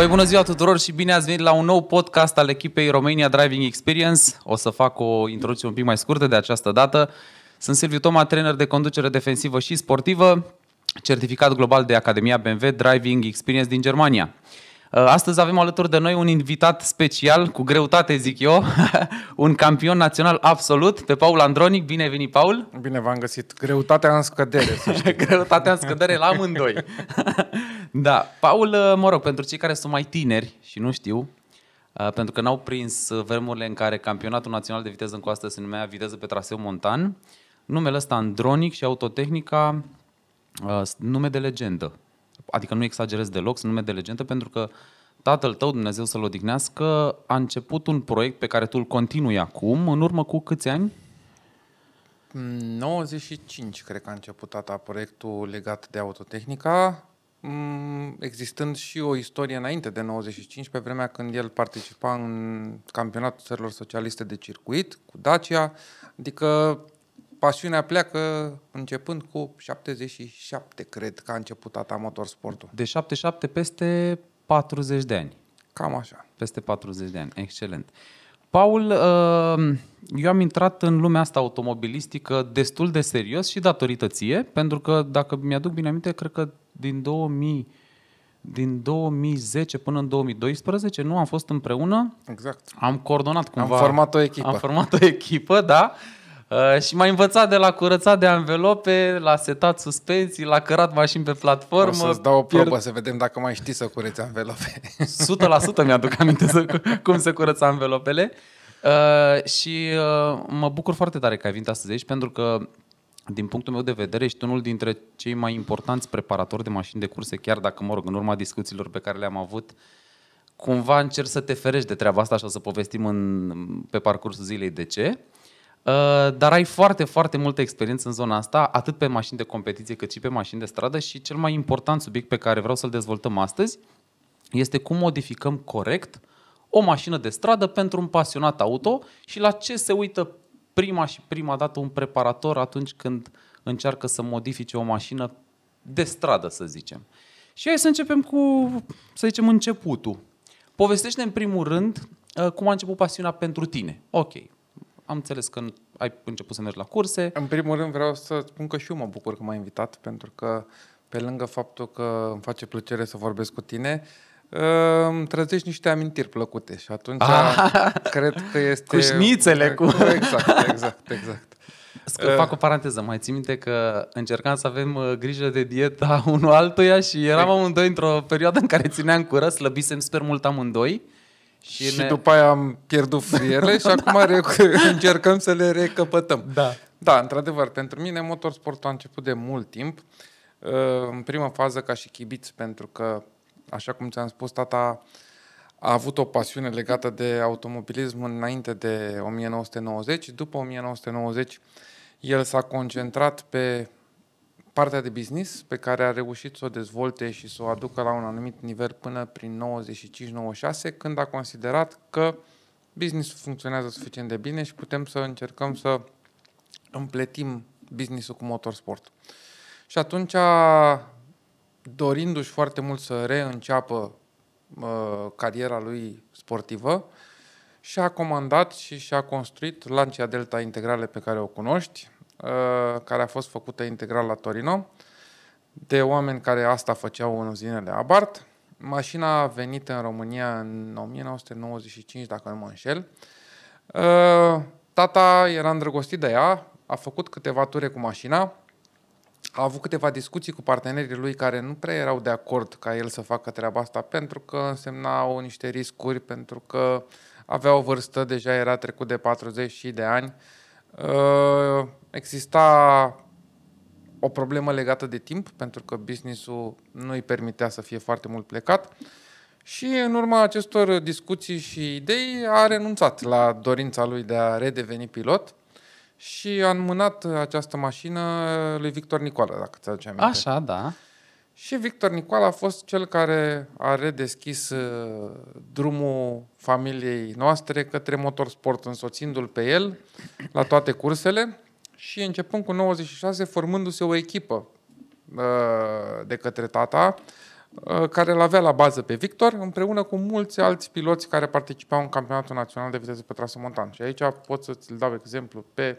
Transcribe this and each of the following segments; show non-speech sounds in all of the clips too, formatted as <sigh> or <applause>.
Păi bună ziua tuturor și bine ați venit la un nou podcast al echipei Romania Driving Experience. O să fac o introducție un pic mai scurtă de această dată. Sunt Silviu Toma, trainer de conducere defensivă și sportivă, certificat global de Academia BMW Driving Experience din Germania. Uh, astăzi avem alături de noi un invitat special, cu greutate zic eu, <laughs> un campion național absolut, pe Paul Andronic. Bine ai venit, Paul! Bine v-am găsit! Greutatea în scădere, să știi. <laughs> Greutatea în scădere la amândoi. <laughs> da, Paul, uh, mă rog, pentru cei care sunt mai tineri și nu știu, uh, pentru că n-au prins vremurile în care campionatul național de viteză în coastă se numea viteză pe traseu montan, numele ăsta Andronic și Autotehnica, nume de legendă adică nu exagerez deloc, sunt nume de legendă, pentru că tatăl tău, Dumnezeu să-l odihnească, a început un proiect pe care tu îl continui acum, în urmă cu câți ani? 95, mm, cred că a început tata proiectul legat de autotehnica, mm, existând și o istorie înainte de 95, pe vremea când el participa în campionatul țărilor socialiste de circuit cu Dacia, adică pasiunea pleacă începând cu 77, cred că a început Tata Motorsportul. De 77 peste 40 de ani. Cam așa. Peste 40 de ani, excelent. Paul, uh, eu am intrat în lumea asta automobilistică destul de serios și datorită ție, pentru că, dacă mi-aduc bine aminte, cred că din 2000 din 2010 până în 2012, nu am fost împreună. Exact. Am coordonat cumva. Am format o echipă. Am format o echipă, da. Uh, și m-a învățat de la curățat de anvelope, la setat suspensii, la cărat mașini pe platformă. O să-ți dau o probă pierd... să vedem dacă mai știi să cureți anvelope. 100% mi-aduc aminte să, cum să curăța anvelopele. Uh, și uh, mă bucur foarte tare că ai venit astăzi aici pentru că din punctul meu de vedere, ești unul dintre cei mai importanți preparatori de mașini de curse, chiar dacă, mă rog, în urma discuțiilor pe care le-am avut, cumva încerc să te ferești de treaba asta și o să povestim în, pe parcursul zilei de ce. Uh, dar ai foarte, foarte multă experiență în zona asta, atât pe mașini de competiție cât și pe mașini de stradă și cel mai important subiect pe care vreau să-l dezvoltăm astăzi este cum modificăm corect o mașină de stradă pentru un pasionat auto și la ce se uită prima și prima dată un preparator atunci când încearcă să modifice o mașină de stradă, să zicem. Și hai să începem cu, să zicem, începutul. Povestește în primul rând uh, cum a început pasiunea pentru tine. Ok, am înțeles că ai început să mergi la curse. În primul rând vreau să spun că și eu mă bucur că m-ai invitat, pentru că pe lângă faptul că îmi face plăcere să vorbesc cu tine, uh, îmi trăzești niște amintiri plăcute și atunci ah. <laughs> cred că este... Cu șnițele, exact, cu... Exact, exact, exact. Să fac o paranteză, mai țin minte că încercam să avem uh, grijă de dieta unul altuia și eram amândoi într-o perioadă în care țineam cură, slăbisem super mult amândoi. Și, și ne... după aia am pierdut friele și <laughs> acum da. rec- încercăm să le recăpătăm. Da. Da, într-adevăr, pentru mine motorsportul a început de mult timp. Ă, în prima fază ca și chibiț, pentru că, așa cum ți-am spus, tata a avut o pasiune legată de automobilism înainte de 1990. După 1990, el s-a concentrat pe partea de business pe care a reușit să o dezvolte și să o aducă la un anumit nivel până prin 95-96, când a considerat că business funcționează suficient de bine și putem să încercăm să împletim businessul cu motorsport. Și atunci, dorindu-și foarte mult să reînceapă uh, cariera lui sportivă, și-a comandat și și-a construit lancia Delta Integrale pe care o cunoști, Uh, care a fost făcută integral la Torino de oameni care asta făceau în uzinele Abart. Mașina a venit în România în 1995, dacă nu mă înșel. Uh, tata era îndrăgostit de ea, a făcut câteva ture cu mașina, a avut câteva discuții cu partenerii lui care nu prea erau de acord ca el să facă treaba asta pentru că însemnau niște riscuri, pentru că avea o vârstă, deja era trecut de 40 și de ani. Uh, Exista o problemă legată de timp, pentru că businessul nu îi permitea să fie foarte mult plecat. Și în urma acestor discuții și idei a renunțat la dorința lui de a redeveni pilot și a înmânat această mașină lui Victor Nicola, dacă ți aduce aminte. Așa, da. Și Victor Nicola a fost cel care a redeschis uh, drumul familiei noastre către motorsport, însoțindu-l pe el la toate cursele și începând cu 96, formându-se o echipă ă, de către tata, ă, care îl avea la bază pe Victor, împreună cu mulți alți piloți care participau în campionatul național de viteză pe trasă montan. Și aici pot să-ți dau exemplu pe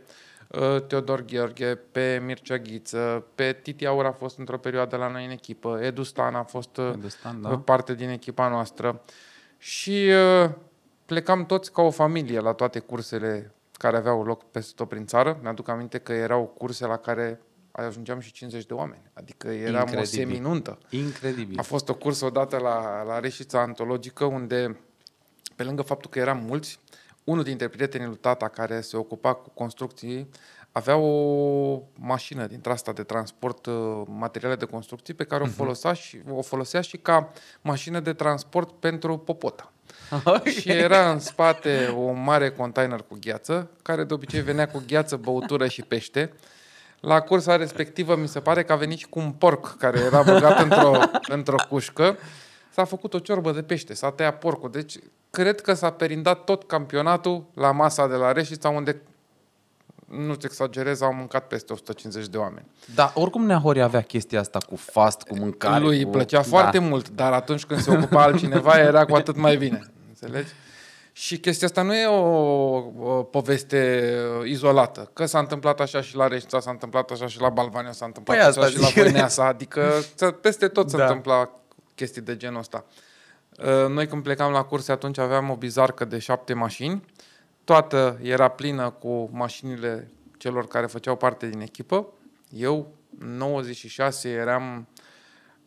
ă, Teodor Gheorghe, pe Mircea Ghiță, pe Titi Aur a fost într-o perioadă la noi în echipă, Edu Stan a fost Stan, da. parte din echipa noastră. Și plecam toți ca o familie la toate cursele care aveau loc peste tot prin țară. Mi-aduc aminte că erau curse la care ajungeam și 50 de oameni. Adică eram Incredibil. o seminuntă. Incredibil. A fost o cursă odată la, la Reșița Antologică unde, pe lângă faptul că eram mulți, unul dintre prietenii lui tata care se ocupa cu construcții avea o mașină din asta de transport uh, materiale de construcții pe care o mhm. folosea și, o folosea și ca mașină de transport pentru popota. Okay. Și era în spate o mare container cu gheață, care de obicei venea cu gheață, băutură și pește. La cursa respectivă mi se pare că a venit și cu un porc care era băgat într-o, într-o cușcă. S-a făcut o ciorbă de pește, s-a tăiat porcul. Deci cred că s-a perindat tot campionatul la masa de la Reșița, unde nu-ți exagerez, au mâncat peste 150 de oameni. Da, oricum Neahori avea chestia asta cu fast, cu mâncare. Lui cu... îi plăcea da. foarte mult, dar atunci când se ocupa <laughs> altcineva era cu atât mai bine. Înțelegi? Și chestia asta nu e o, poveste izolată. Că s-a întâmplat așa și la Reșița, s-a întâmplat așa și la Balvania, s-a întâmplat păi așa și la Băneasa. Adică peste tot se da. întâmpla chestii de genul ăsta. Ă, noi când plecam la curse atunci aveam o bizarcă de șapte mașini toată era plină cu mașinile celor care făceau parte din echipă. Eu, 96, eram,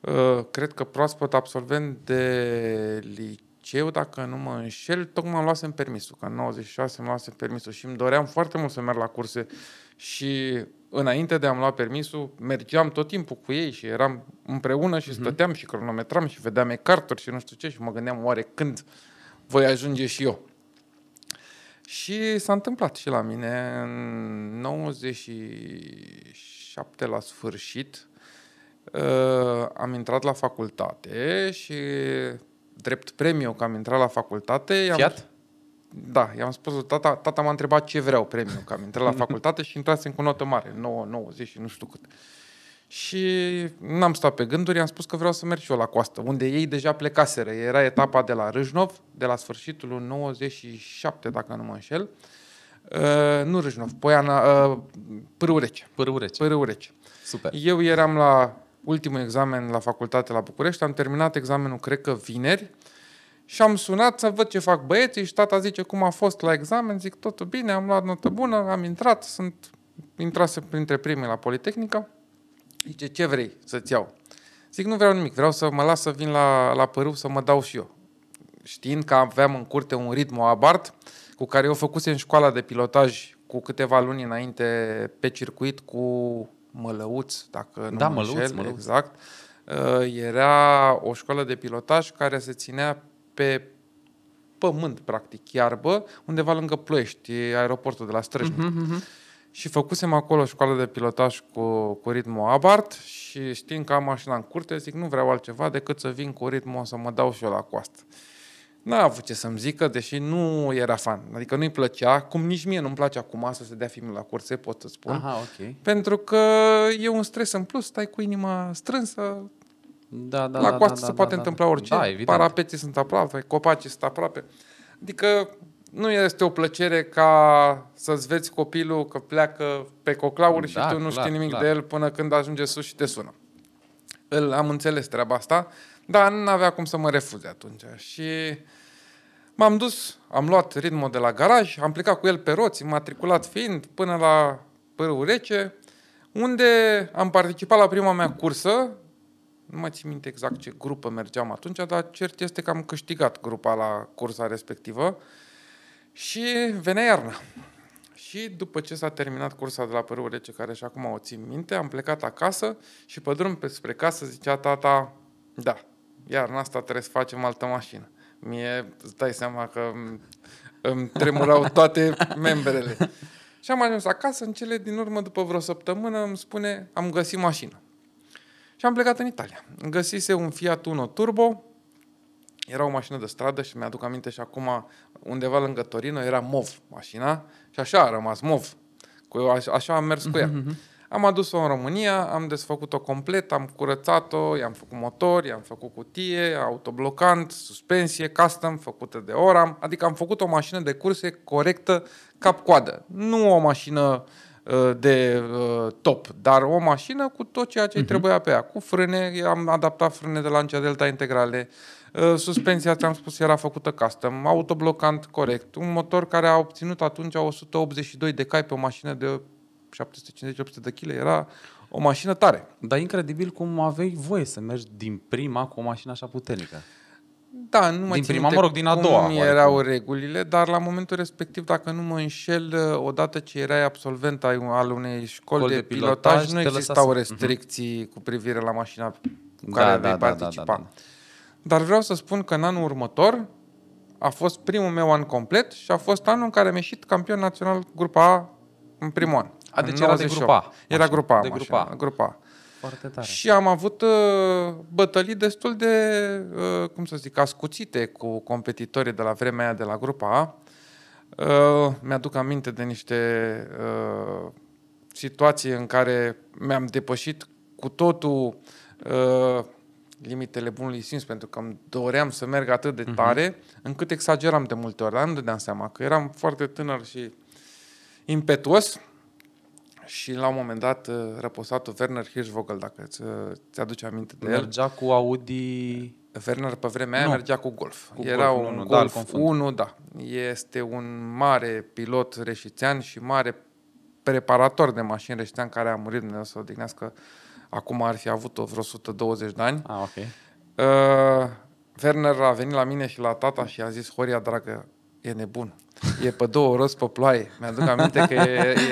uh, cred că proaspăt absolvent de liceu, dacă nu mă înșel, tocmai am luasem permisul, că în 96 am luasem permisul și îmi doream foarte mult să merg la curse și înainte de a-mi lua permisul, mergeam tot timpul cu ei și eram împreună și mhm. stăteam și cronometram și vedeam carturi și nu știu ce și mă gândeam oare când voi ajunge și eu. Și s-a întâmplat și la mine în 97 la sfârșit. Uh, am intrat la facultate și drept premiu că am intrat la facultate... I-am... Fiat? Da, i-am spus, tata, tata m-a întrebat ce vreau premiu, că am intrat la <laughs> facultate și intrasem cu notă mare, 9, 90 și nu știu cât. Uh, și n-am stat pe gânduri, am spus că vreau să merg și eu la coastă, unde ei deja plecaseră. Era etapa de la Râșnov, de la sfârșitul 97, dacă nu mă înșel. Uh, nu Râșnov, Poiana, uh, Pârurece. Pârurece. Pârurece. Super. Eu eram la ultimul examen la facultate la București, am terminat examenul, cred că vineri, și am sunat să văd ce fac băieții și tata zice cum a fost la examen, zic totul bine, am luat notă bună, am intrat, sunt intrase printre primii la Politehnică Zice, ce vrei să-ți iau? Zic, nu vreau nimic, vreau să mă las să vin la, la părâu să mă dau și eu. Știind că aveam în curte un ritm, o abart, cu care eu în școala de pilotaj cu câteva luni înainte pe circuit cu Mălăuț, dacă nu da, mă înșel, mălăuț, exact. Uh, era o școală de pilotaj care se ținea pe pământ, practic, iarbă, undeva lângă Ploiești, aeroportul de la Străjnic. Uh-huh, mhm, mhm, mhm. uh-huh și făcusem acolo școală de pilotaj cu, cu ritmul Abart și știind că am mașina în curte, zic nu vreau altceva decât să vin cu ritmul să mă dau și eu la coastă. N-a avut ce să-mi zică, deși nu era fan. Adică nu-i plăcea, cum nici mie nu-mi place acum să se dea film la curse, pot să spun. Aha, okay. Pentru că e un stres în plus, stai cu inima strânsă, da, da, la da, coastă da, se da, poate da, da, întâmpla orice. Da, evident. Parapeții sunt aproape, copacii sunt aproape. Adică nu este o plăcere ca să-ți vezi copilul că pleacă pe coclauri da, și tu nu clar, știi nimic clar. de el până când ajunge sus și te sună. Îl am înțeles treaba asta, dar nu avea cum să mă refuze atunci. Și m-am dus, am luat ritmul de la garaj, am plecat cu el pe roți, matriculat fiind, până la Pârâu Rece, unde am participat la prima mea cursă, nu mai țin minte exact ce grupă mergeam atunci, dar cert este că am câștigat grupa la cursa respectivă. Și venea iarna. Și după ce s-a terminat cursa de la Părâul Rece, care și acum o țin minte, am plecat acasă și pe drum spre casă zicea tata, da, iarna asta trebuie să facem altă mașină. Mie îți dai seama că îmi, îmi tremurau toate membrele. Și am ajuns acasă, în cele din urmă, după vreo săptămână, îmi spune, am găsit mașină. Și am plecat în Italia. Găsise un Fiat Uno Turbo, era o mașină de stradă și mi-aduc aminte și acum undeva lângă Torino, era MOV mașina și așa a rămas MOV. Cu, așa am mers cu ea. Mhm, mhm. Am adus-o în România, am desfăcut-o complet, am curățat-o, i-am făcut motor, i-am făcut cutie, autoblocant, suspensie, custom, făcută de Oram. Adică am făcut o mașină de curse corectă cap-coadă. Nu o mașină uh, de uh, top, dar o mașină cu tot ceea ce uh-huh. trebuia pe ea, cu frâne, am adaptat frâne de la Lancia Delta integrale, Eh, suspensia, ți-am spus, era făcută custom, autoblocant corect, un motor care a obținut atunci 182 de cai pe o mașină de 750-800 de kg, era o mașină tare. Dar incredibil cum aveai voie să mergi din prima cu o mașină așa puternică. Da, nu mai din prima, mă rog, din a doua. Cum erau regulile, dar la momentul respectiv, dacă nu mă înșel, eh, odată ce erai absolvent al unei școli Col de, de pilotaj, pilotaj nu existau mhm. restricții uh-huh. cu privire la mașina cu da, care da, vei da, participa. Da, da, da, da. Dar vreau să spun că în anul următor a fost primul meu an complet și a fost anul în care am ieșit campion național grupa A în primul an. A, deci era de grupa Era grupa A. De grupa A. Grupa Foarte tare. Și am avut uh, bătălii destul de, uh, cum să zic, ascuțite cu competitorii de la vremea aia de la grupa A. Uh, mi-aduc aminte de niște uh, situații în care mi-am depășit cu totul uh, limitele bunului simț, pentru că îmi doream să merg atât de mhm. tare, uh-huh. încât exageram de multe ori, dar nu dădeam seama că eram foarte tânăr și impetuos și la un moment dat uh, răposatul Werner Hirschvogel, dacă uh, ți-aduce aminte de mergea el. Mergea cu Audi... Werner pe vremea aia mergea cu Golf. Cu Era da, golf, un nu, Golf 1, da. Este un mare pilot reșițean și mare preparator de mașini reșițean care a murit, Dumnezeu să odihnească, uh, Acum ar fi avut vreo 120 de ani. Ah, ok. Uh, Werner a venit la mine și la tata și a zis, Horia, dragă, e nebun. E pe două roți pe ploaie. Mi-aduc aminte că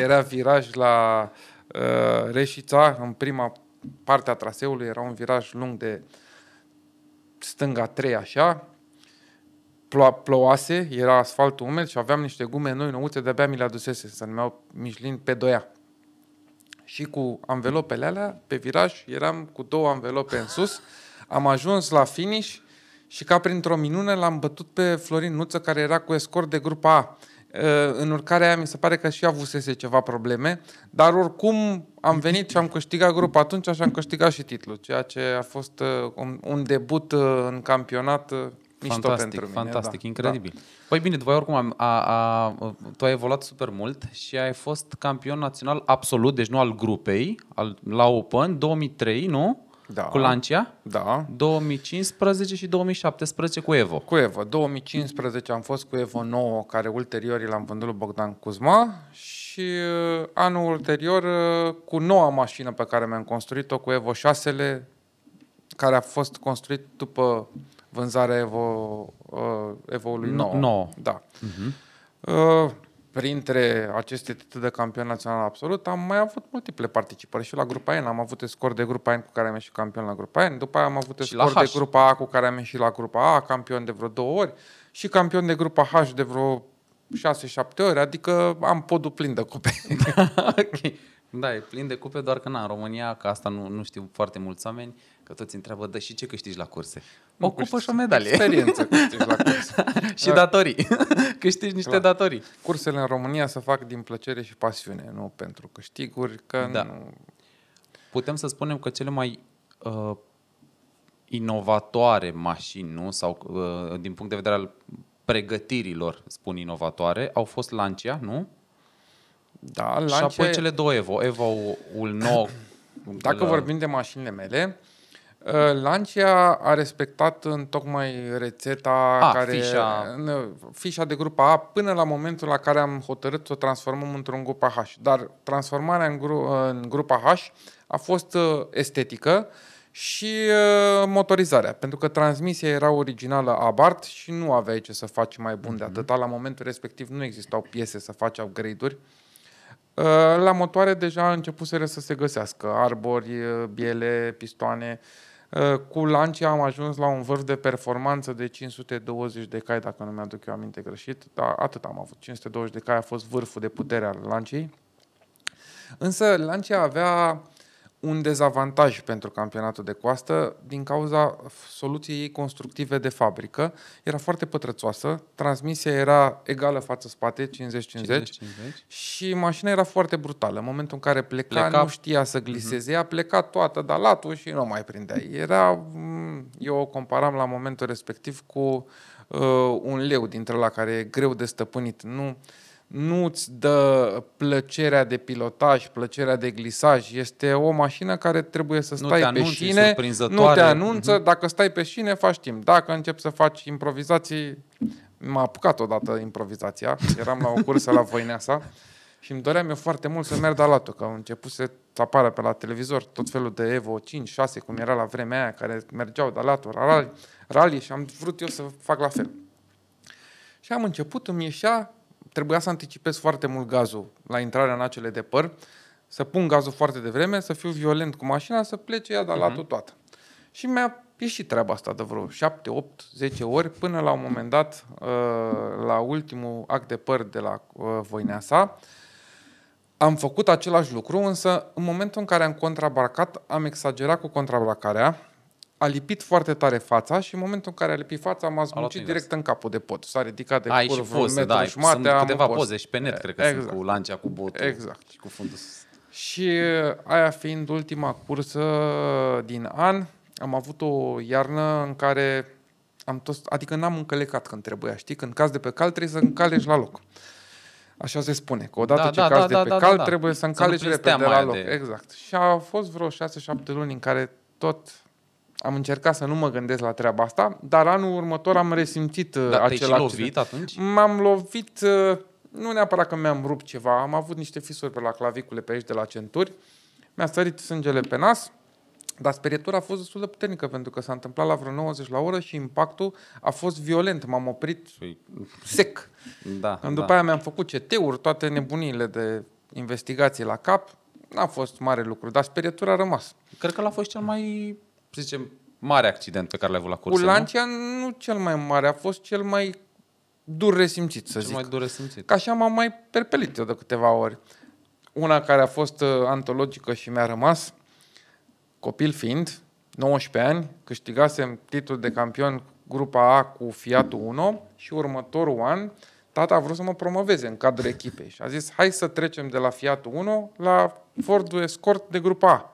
era viraj la uh, Reșița, în prima parte a traseului, era un viraj lung de stânga 3 așa, Plo- plouase, era asfaltul umed și aveam niște gume noi nouțe, de-abia mi le adusese, se numeau Michelin pe doia și cu anvelopele alea, pe viraj, eram cu două anvelope în sus, am ajuns la finish și ca printr-o minune l-am bătut pe Florin Nuță, care era cu escort de grupa A. Ă, în urcarea aia mi se pare că și avusese ceva probleme, dar oricum am venit și am câștigat grupa atunci și am câștigat și titlul, ceea ce a fost ă, un, un debut ă, în campionat Mișto fantastic, mine, fantastic, da. incredibil. Da. Păi bine, după oricum, a, a, a, tu ai evoluat super mult și ai fost campion național absolut, deci nu al grupei, al, la Open, 2003, nu? da. cu Lancia, da. 2015 și 2017 cu Evo. Cu Evo. 2015 am fost cu Evo 9, care ulterior l-am vândut lui Bogdan Cuzma și uh, anul ulterior uh, cu noua mașină pe care mi-am construit-o, cu Evo 6 care a fost construit după vânzarea Evo, uh, Evo-ului No. Da. Uh-huh. Uh, printre aceste titluri de campion național absolut, am mai avut multiple participări și la grupa N. Am avut scor de grupa N cu care am ieșit campion la grupa N, după aia am avut scor de grupa A cu care am ieșit la grupa A, campion de vreo două ori și campion de grupa H de vreo 6-7 ori, adică am podul plin de cupe. Da, <laughs> okay. da, e plin de cupe, doar că na, în România, că asta nu, nu știu foarte mulți oameni, Că toți întreabă, dă și ce câștigi la curse? Nu Ocupă și o medalie. Experiență câștigi la curse. <laughs> și da. datorii. <laughs> câștigi niște Clar. datorii. Cursele în România se fac din plăcere și pasiune, nu pentru câștiguri, că da. nu... Putem să spunem că cele mai uh, inovatoare mașini, nu? Sau uh, din punct de vedere al pregătirilor, spun inovatoare, au fost Lancia, nu? Da, Lancia... Și apoi cele două Evo, Evo-ul nou... <coughs> Dacă uh, vorbim de mașinile mele, Uh, Lancia a respectat în tocmai rețeta a, care fișa. fișa de grupa A până la momentul la care am hotărât să o transformăm într-un grupa H. Dar transformarea în, gru- în grupa H a fost uh, estetică și uh, motorizarea, pentru că transmisia era originală Abarth și nu aveai ce să faci mai bun mm-hmm. de mhm. atâta. La momentul respectiv nu existau piese să faci upgrade-uri. La motoare deja începuseră să se găsească arbori, biele, pistoane, Eh, cu Lancia am ajuns la un vârf de performanță de 520 de cai, dacă nu mi-aduc eu aminte greșit, dar atât am avut. 520 de cai a fost vârful de putere al Lanciei. Însă Lancia avea un dezavantaj pentru campionatul de coastă din cauza soluției ei constructive de fabrică. Era foarte pătrățoasă, transmisia era egală față-spate, 50-50, și mașina era foarte brutală. În momentul în care pleca, pleca... nu știa să mhm. gliseze, uh-huh. a plecat toată, dar latul și nu mai prindea. Era, mm, eu o comparam la momentul respectiv cu uh, un leu dintre la care e greu de stăpânit. Nu, nu-ți dă plăcerea de pilotaj, plăcerea de glisaj. Este o mașină care trebuie să stai nu anunți, pe șine, nu te anunță, uh-huh. dacă stai pe șine faci timp. Dacă începi să faci improvizații, m-a apucat odată improvizația, eram la o cursă la Voineasa și îmi doream eu foarte mult să merg la latul, că am început să apară pe la televizor tot felul de Evo 5, 6, cum era la vremea aia, care mergeau de la rally, rally și am vrut eu să fac la fel. Și am început, îmi ieșea trebuia să anticipez foarte mult gazul la intrarea în acele de păr, să pun gazul foarte devreme, să fiu violent cu mașina, să plece ea de la uh-huh. Mhm. toată. Și mi-a ieșit treaba asta de vreo 7, 8, 10 ori, până la un moment dat, uh, la ultimul act de păr de la uh, sa, am făcut același lucru, însă în momentul în care am contrabarcat, am exagerat cu contrabarcarea a lipit foarte tare fața și în momentul în care a lipit fața m-a zbucit direct în capul de pot. S-a ridicat de Ai acolo și poze, da, jumate, sunt câteva poze. poze și pe net, cred că exact. sunt cu lancia, cu botul exact. și cu fundul. Și aia fiind ultima cursă din an, am avut o iarnă în care am tot, adică n-am încălecat când trebuia, știi? Când caz de pe cal trebuie să încalești la loc. Așa se spune, că odată da, ce da, cazi da, de da, pe da, cal, da, da. trebuie să încaleci să repede la loc. De... Exact. Și a fost vreo 6-7 luni în care tot am încercat să nu mă gândesc la treaba asta, dar anul următor am resimțit da, acel accident. lovit atunci? M-am lovit, uh, nu neapărat că mi-am rupt ceva, am avut niște fisuri pe la clavicule pe aici de la centuri, mi-a sărit sângele pe nas, dar sperietura a fost destul de puternică pentru că s-a întâmplat la vreo 90 la oră și impactul a fost violent. M-am oprit păi, sec. Da, După da. aia mi-am făcut CT-uri, toate nebuniile de investigații la cap. N-a fost mare lucru, dar sperietura a rămas. Cred că l-a fost cel mai, să zicem, mare accident pe care l-ai avut la cursă. Ulantia nu? nu cel mai mare, a fost cel mai dur resimțit, să cel zic. mai dur resimțit. Ca așa m-am mai perpelit eu de câteva ori. Una care a fost uh, antologică și mi-a rămas, copil fiind, 19 ani, câștigasem titlul de campion grupa A cu Fiat Uno și următorul an tata a vrut să mă promoveze în cadrul echipei și a zis hai să trecem de la Fiat Uno la Ford Escort de grupa A.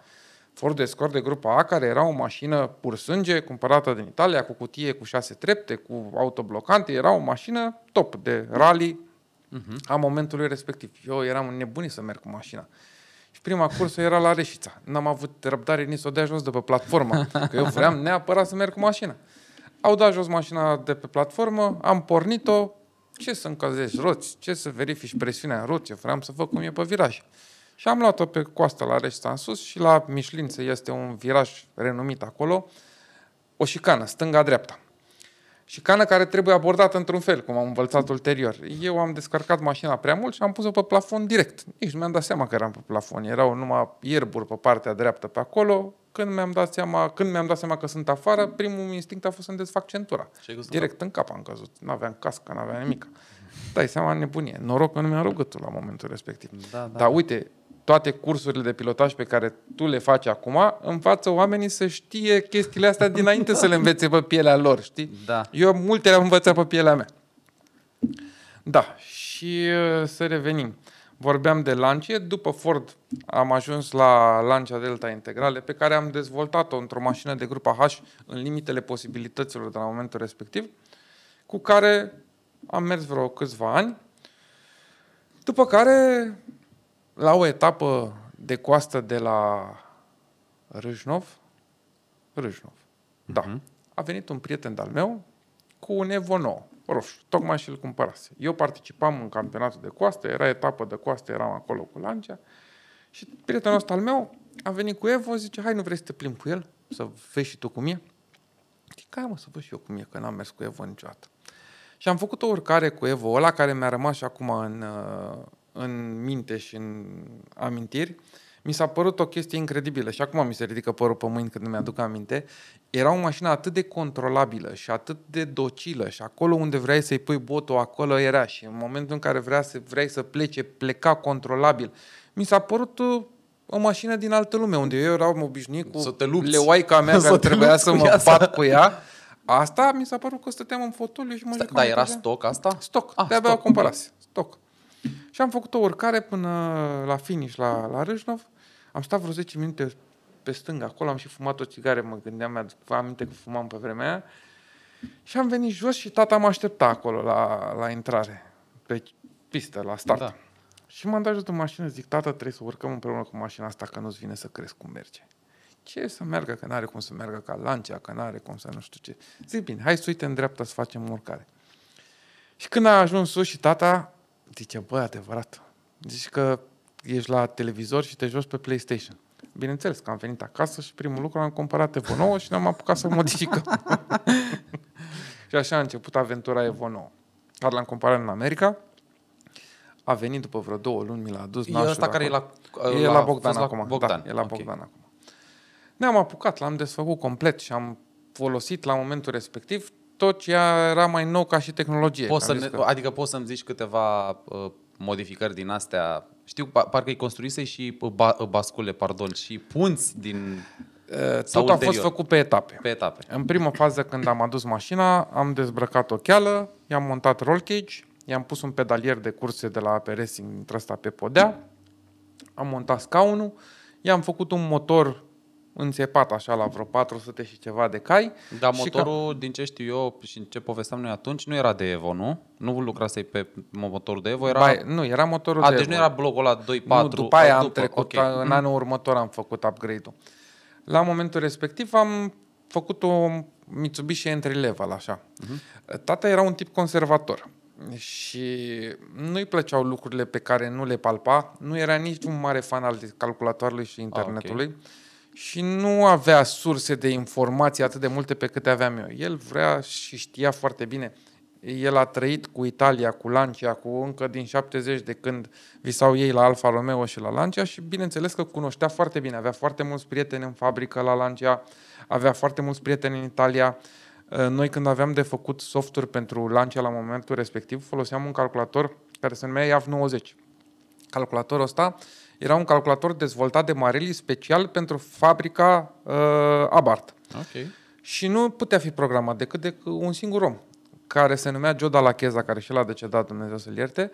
Ford Escort de grupa A, care era o mașină pur sânge, cumpărată din Italia, cu cutie cu șase trepte, cu autoblocante, era o mașină top de rally uh-huh. a momentului respectiv. Eu eram nebunit să merg cu mașina. Și prima cursă era la Reșița. N-am avut răbdare nici să o dea jos de pe platformă, <laughs> că eu vreau neapărat să merg cu mașina. Au dat jos mașina de pe platformă, am pornit-o, ce să încălzești roți, ce să verifici presiunea în roți, eu vreau să văd cum e pe viraj. Și am luat-o pe coastă la Reșița în sus și la Mișlință este un viraj renumit acolo, o șicană, stânga-dreapta. Șicană care trebuie abordată într-un fel, cum am învățat ulterior. Eu am descărcat mașina prea mult și am pus-o pe plafon direct. Nici nu mi-am dat seama că eram pe plafon. Erau numai ierburi pe partea dreaptă pe acolo. Când mi-am dat seama, când mi-am dat seama că sunt afară, primul instinct a fost să-mi desfac centura. Direct în cap am căzut. N-aveam cască, n-aveam nimic. Dai seama, nebunie. Noroc că nu mi-am rugat la momentul respectiv. Da, da. Dar da. uite, toate cursurile de pilotaj pe care tu le faci acum, învață oamenii să știe chestiile astea dinainte să le învețe pe pielea lor, știi? Da. Eu multe le-am învățat pe pielea mea. Da, și uh, să revenim. Vorbeam de lancie, după Ford am ajuns la lancia Delta Integrale pe care am dezvoltat-o într-o mașină de grupa H în limitele posibilităților de la momentul respectiv, cu care am mers vreo câțiva ani, după care la o etapă de coastă de la Râșnov, Râșnov, uh-huh. da, mhm. a venit un prieten al meu cu un Evo 9, roșu, tocmai și îl cumpărase. Eu participam în campionatul de coastă, era etapă de coastă, eram acolo cu Lancea și prietenul ăsta al meu a venit cu Evo, zice, hai nu vrei să te plimbi cu el, să vezi și tu cum e? Zic, hai mă să văd și eu cum e, că n-am mers cu Evo niciodată. Și am făcut o urcare cu Evo ăla, care mi-a rămas și acum în, uh, în minte și în amintiri, mi s-a părut o chestie incredibilă și acum mi se ridică părul pe mâini când mi-aduc aminte. Era o mașină atât de controlabilă și atât de docilă și acolo unde vrei să-i pui botul, acolo era și în momentul în care vrea să, vrei să plece, pleca controlabil. Mi s-a părut uh, o mașină din altă lume, unde eu eram obișnuit cu să te lupți. leoaica mea <laughs> să care trebuia să mă bat cu ea. Asta mi s-a părut că stăteam în fotoliu și mă Da, era stoc asta? Stoc, ah, de-abia o cumpărase. Stoc. Și am făcut o urcare până la finish, la, la Râșnov. Am stat vreo 10 minute pe stânga, acolo am și fumat o țigare, mă gândeam, mi-aduc aminte că fumam pe vremea aia. Și am venit jos și tata mă aștepta acolo la, la intrare, pe pistă, la start. Da. Și m-am dat jos de mașină, zic, tata, trebuie să urcăm împreună cu mașina asta, că nu-ți vine să crezi cum merge. Ce să meargă, că n-are cum să meargă ca lancea, că n-are cum să nu știu ce. Zic, bine, hai să uite în dreapta să facem urcare. Și când a ajuns sus și tata, Zice, băi adevărat. Zici că ești la televizor și te joci pe PlayStation. Bineînțeles că am venit acasă și primul lucru am cumpărat Evo 9 și ne-am apucat să <laughs> modificăm. și așa a început aventura Evo 9. Dar l-am cumpărat în America, a venit după vreo două luni, mi l-a adus. E ăsta care e la, uh, e la, la Bogdan la acum. Da, Bogdan. Da, e la okay. Bogdan acum. Ne-am apucat, l-am desfăcut complet și am folosit la momentul respectiv tot ce era mai nou ca și tehnologie. Poți să ne, că... Adică poți să-mi zici câteva uh, modificări din astea. Știu, parcă îi construise și uh, ba- uh, bascule, pardon, și punți din... Uh, tot ulterior. a fost făcut pe etape. Pe etape. În prima fază, când am adus mașina, am dezbrăcat o cheală, i-am montat roll cage, i-am pus un pedalier de curse de la AP Racing pe podea, am montat scaunul, i-am făcut un motor înțepat așa la vreo 400 și ceva de cai. Dar motorul, ca... din ce știu eu și ce povesteam noi atunci, nu era de Evo, nu? Nu lucrasei pe motorul de Evo? Era... Ba, nu, era motorul A, de deci Evo. nu era blocul la 2.4? după aia am trecut, okay. în mm-hmm. anul următor am făcut upgrade-ul. La momentul respectiv am făcut o Mitsubishi entry level, așa. Uh-huh. Tata era un tip conservator și nu-i plăceau lucrurile pe care nu le palpa, nu era nici un mare fan al calculatorului și internetului. Ah, okay și nu avea surse de informații atât de multe pe câte aveam eu. El vrea și știa foarte bine. El a trăit cu Italia, cu Lancia, cu încă din 70 de când visau ei la Alfa Romeo și la Lancia și bineînțeles că cunoștea foarte bine. Avea foarte mulți prieteni în fabrică la Lancia, avea foarte mulți prieteni în Italia. Uh, noi când aveam de făcut softuri pentru Lancia la momentul respectiv, foloseam un calculator care se numea IAV90. Calculatorul ăsta era un calculator dezvoltat de Marelli special pentru fabrica uh, Abarth. Okay. Și nu putea fi programat decât de un singur om, care se numea Joe Dalacheza, care și l-a decedat, Dumnezeu să-l ierte,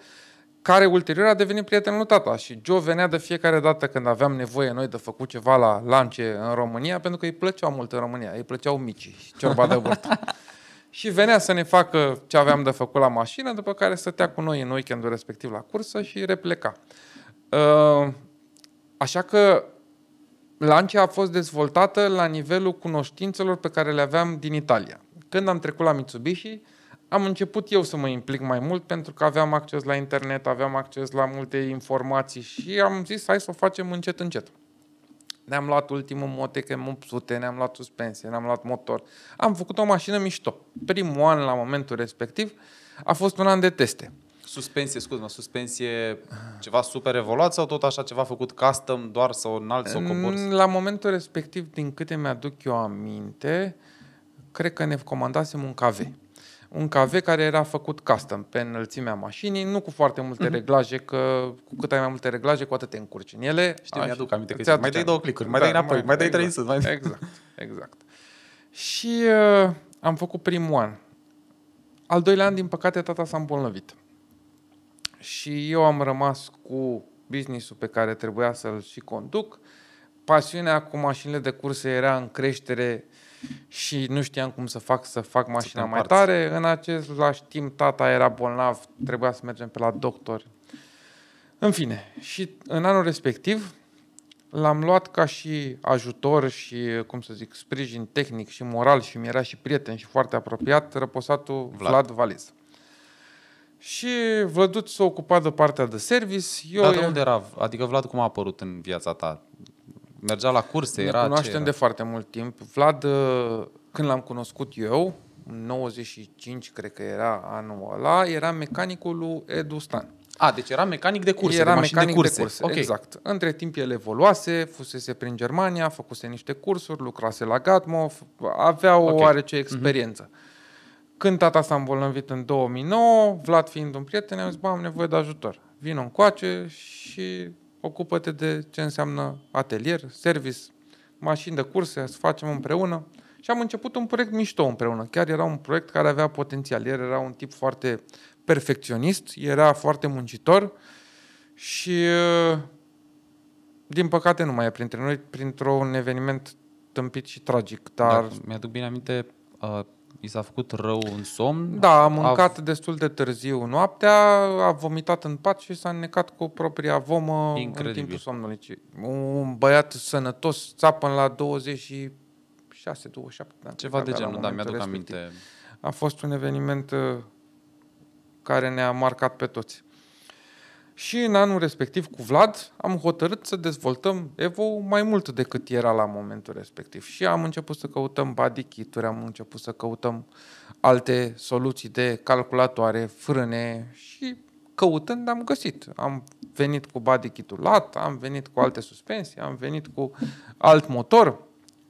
care ulterior a devenit prietenul lui tata. Și Joe venea de fiecare dată când aveam nevoie noi de făcut ceva la lance în România, pentru că îi plăceau mult în România, îi plăceau micii ciorba de vârtă. <laughs> și venea să ne facă ce aveam de făcut la mașină, după care stătea cu noi în weekendul respectiv la cursă și repleca. Uh, așa că Lancia a fost dezvoltată la nivelul cunoștințelor pe care le aveam din Italia. Când am trecut la Mitsubishi, am început eu să mă implic mai mult pentru că aveam acces la internet, aveam acces la multe informații și am zis hai să o facem încet, încet. Ne-am luat ultimul Motec M800, ne-am luat suspensie, ne-am luat motor. Am făcut o mașină mișto. Primul an la momentul respectiv a fost un an de teste. Suspensie, scuze mă suspensie ceva super evoluat sau tot așa ceva făcut custom, doar să o înalți, să o cobori? La momentul respectiv, din câte mi-aduc eu aminte, cred că ne comandasem un KV. Un KV care era făcut custom pe înălțimea mașinii, nu cu foarte multe mm-hmm. reglaje, că cu cât ai mai multe reglaje, cu atât te încurci în ele. Știu, Aș... mi-aduc aminte că mai dai două clicuri, mai dai da, înapoi, mai, mai dai trei exact, sus. Mai... Exact, exact. Și uh, am făcut primul an. Al doilea an, din păcate, tata s-a îmbolnăvit și eu am rămas cu business-ul pe care trebuia să-l și conduc. Pasiunea cu mașinile de curse era în creștere și nu știam cum să fac să fac mașina mai tare. În același timp, tata era bolnav, trebuia să mergem pe la doctor. În fine, și în anul respectiv l-am luat ca și ajutor și, cum să zic, sprijin tehnic și moral și mi era și prieten și foarte apropiat, răposatul Vlad, Vlad Valiz. Și Vlăduț s-a ocupat de partea de service. Eu Dar de unde era? Adică Vlad cum a apărut în viața ta? Mergea la curse? Ne era cunoaștem era? de foarte mult timp. Vlad, uh, când l-am cunoscut eu, în 95, cred că era anul ăla, era mecanicul lui Edu Stan. A, deci era mecanic de curse, era de mecanic de curse. De curse okay. Exact. Între timp el evoluase, fusese prin Germania, făcuse niște cursuri, lucrase la Gatmo, avea o okay. oarece mhm. experiență. Mm-hmm. Când tata s-a îmbolnăvit în 2009, Vlad fiind un prieten, am zis, bă, am nevoie de ajutor. Vino coace și ocupă-te de ce înseamnă atelier, service, mașini de curse, să facem împreună. Și am început un proiect mișto împreună. Chiar era un proiect care avea potențial. El era un tip foarte perfecționist, era foarte muncitor și din păcate nu mai e printre noi, printr-un eveniment tâmpit și tragic, dar... Da, mi-aduc bine aminte, uh, i s-a făcut rău în somn? Da, a mâncat a... destul de târziu noaptea, a vomitat în pat și s-a înnecat cu propria vomă Incredibil. în timpul somnului. Deci, un băiat sănătos țapă la 26, 27 de ani. Ceva de genul, da, mi-aduc respectiv. aminte. A fost un eveniment uh, care ne-a marcat pe toți și în anul respectiv cu Vlad am hotărât să dezvoltăm Evo mai mult decât era la momentul respectiv și am început să căutăm body kit-uri, am început să căutăm alte soluții de calculatoare, frâne și căutând am găsit. Am venit cu body kit LAT, am venit cu alte suspensii, am venit cu alt motor,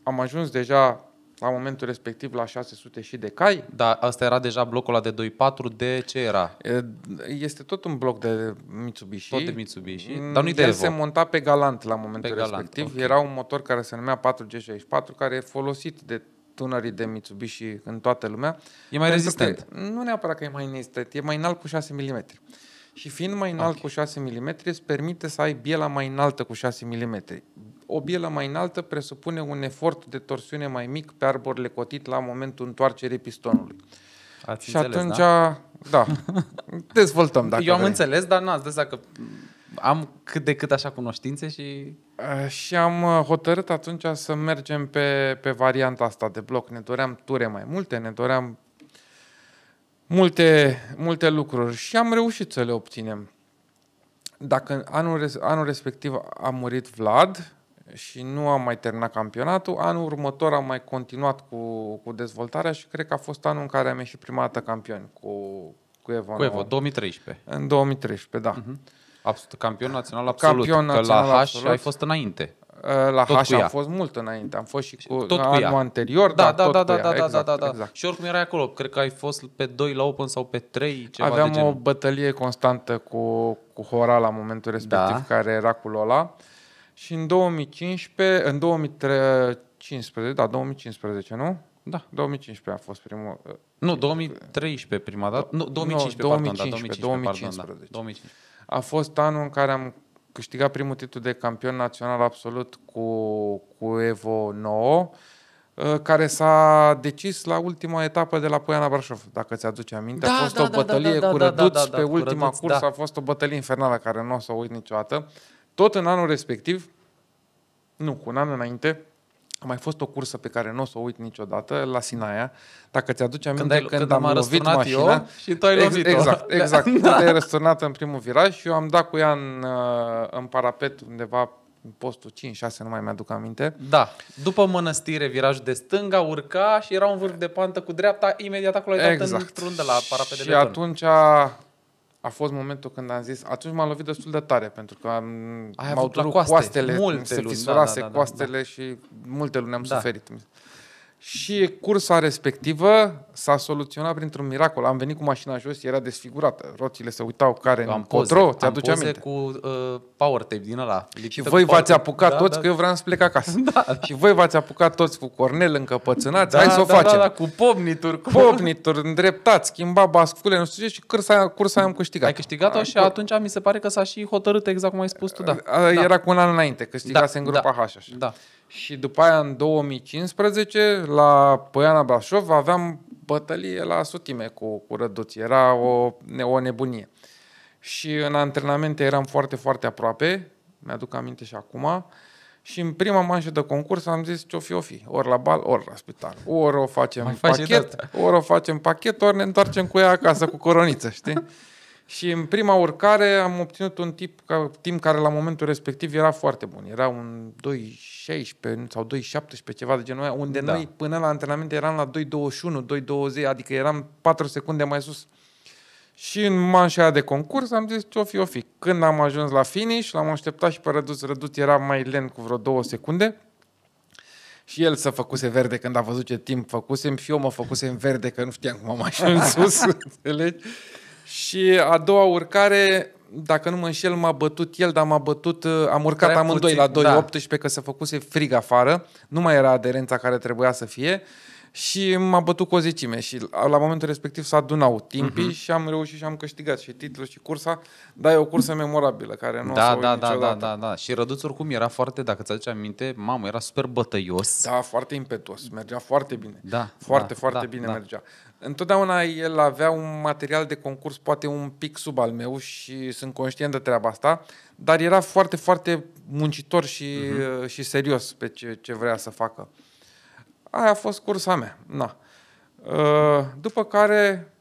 am ajuns deja la momentul respectiv la 600 și de cai. Da, asta era deja blocul ăla de 2.4, de ce era? Este tot un bloc de Mitsubishi. Tot de Mitsubishi, mm, dar nu de El Evo. se monta pe Galant la momentul pe Galant, respectiv. Okay. Era un motor care se numea 4G64, care e folosit de tunării de Mitsubishi în toată lumea. E mai rezistent. Nu neapărat că e mai rezistent, e mai înalt cu 6 mm. Și fiind mai înalt okay. cu 6 mm, îți permite să ai biela mai înaltă cu 6 mm o bielă mai înaltă presupune un efort de torsiune mai mic pe arborele cotit la momentul întoarcerii pistonului. Ați și înțeles, atunci, da? da, <laughs> dezvoltăm dacă Eu am vrei. înțeles, dar nu ați dat că am cât de cât așa cunoștințe și... Și am uh, hotărât atunci să mergem pe, pe varianta asta de bloc. Ne doream ture mai multe, ne doream multe, multe lucruri și am reușit să le obținem. Dacă anul, anul respectiv a murit Vlad, și nu am mai terminat campionatul. Anul următor am mai continuat cu, cu dezvoltarea și cred că a fost anul în care am ieșit prima dată campioni cu, cu Evo. Cu Evo, 2013. În 2013, da. Uh-huh. Mhm. Absolut, campion național absolut. Campion național că la H ai fost înainte. Ă, la tot H am fost mult înainte, am fost și cu, tot cu anul ea. anterior, da, da, da, tot da, da, da, da, exact, da, da, da. Exact. Și oricum erai acolo, cred că ai fost pe 2 la Open sau pe 3, ceva Aveam de genul. o bătălie constantă cu, cu Hora la momentul da. respectiv, da. care era cu Lola. Uh, și în 2015, în 2015, da, 2015, nu? Da, 2015 a fost primul. Uh, nu, 2013 prima dată. Nu, 2015, no, 2015, pardon, da, 2015, 2015, pardon, da, 2015. A fost anul în care am câștigat primul titlu de campion național absolut cu, cu Evo 9, uh, care s-a decis la ultima etapă de la Poiana Brașov, dacă ți-aduce aminte. Da, a fost da, o da, da, bătălie da, da, cu da, Răduț, da, da, da, pe ultima cursă a fost o bătălie infernală care nu o să o uit niciodată. Tot în anul respectiv, nu, cu un an înainte, a mai fost o cursă pe care nu o să o uit niciodată, la Sinaia. Dacă ți-aduce aminte când, ai, când am, am lovit mașina... Eu și tu ai lovit lovit Exact, <laughs> da. exact. da. Tu ai răsturnat în primul viraj și eu am dat cu ea în, uh, în parapet undeva în postul 5-6, nu mai mi-aduc aminte. Da. După mănăstire, virajul de stânga, urca și era un vârf de pantă cu dreapta, imediat acolo ai exact. dat într-un de la parapet de Și atunci a fost momentul când am zis, atunci m-a lovit destul de tare, pentru că am, Ai m-au durut coaste, coastele, multe se luni, da, fisurase da, da, da, coastele da. și multe luni am da. suferit. Și cursa respectivă s-a soluționat printr-un miracol. Am venit cu mașina jos, era desfigurată, roțile se uitau care am potro, ți aduce aminte? cu uh, power tape din ăla. Și voi v-ați apucat da, toți, da. că eu vreau să plec acasă. <laughs> Da, da, Și voi v-ați apucat toți cu Cornel încăpățânați, da, hai să o da, da facem. Da, da, cu pomnituri. Cu... Pomnituri, îndreptați, schimba bascule, nu știu ce, și cursa, cursa am câștigat. Ai câștigat-o și atunci mi se pare că s-a și hotărât exact cum ai spus tu, da. da. Era da. cu un an înainte, câștigase da, în grupa da, H așa. Da. Și după aia, în 2015, la Poiana Brașov, aveam bătălie la sutime cu, cu răduți. Era o, o nebunie. Și în antrenamente eram foarte, foarte aproape, mi-aduc aminte și acum, și în prima manșă de concurs am zis ce-o fi, o fi. Ori la bal, ori la spital. Ori o facem Mai pachet, ori o facem pachet, ori ne întoarcem cu ea acasă cu coroniță, știi? Și în prima urcare am obținut un tip, timp care la momentul respectiv era foarte bun. Era un 2 16 sau 2.17, ceva de genul ăia, unde da. noi până la antrenament eram la 2.21, 2.20, adică eram 4 secunde mai sus. Și în manșa aia de concurs am zis, o fi, o fi. Când am ajuns la finish, l-am așteptat și pe Răduț. Răduț era mai lent cu vreo 2 secunde. Și el se făcuse verde când a văzut ce timp făcusem și eu mă făcusem verde că nu știam cum am ajuns <laughs> sus, înțelegi? Și a doua urcare dacă nu mă înșel, m-a bătut el, dar m-a bătut, uh, am urcat Prea amândoi puțin, la 2.18 da. că se făcuse frig afară, nu mai era aderența care trebuia să fie și m-a bătut cu o zecime și la momentul respectiv s-a adunat timpii uh-huh. și am reușit și am câștigat și titlul și cursa, dar e o cursă memorabilă care nu da, o să da, da, da, da, da, și Răduț oricum era foarte, dacă ți aduci aminte, mamă, era super bătăios. Da, foarte impetuos, mergea foarte bine. Da, foarte, da, foarte da, bine da. mergea. Întotdeauna el avea un material de concurs poate un pic sub al meu și sunt conștient de treaba asta, dar era foarte, foarte muncitor și, uh-huh. și serios pe ce, ce vrea să facă. Aia a fost cursa mea. Na. Uh, după care,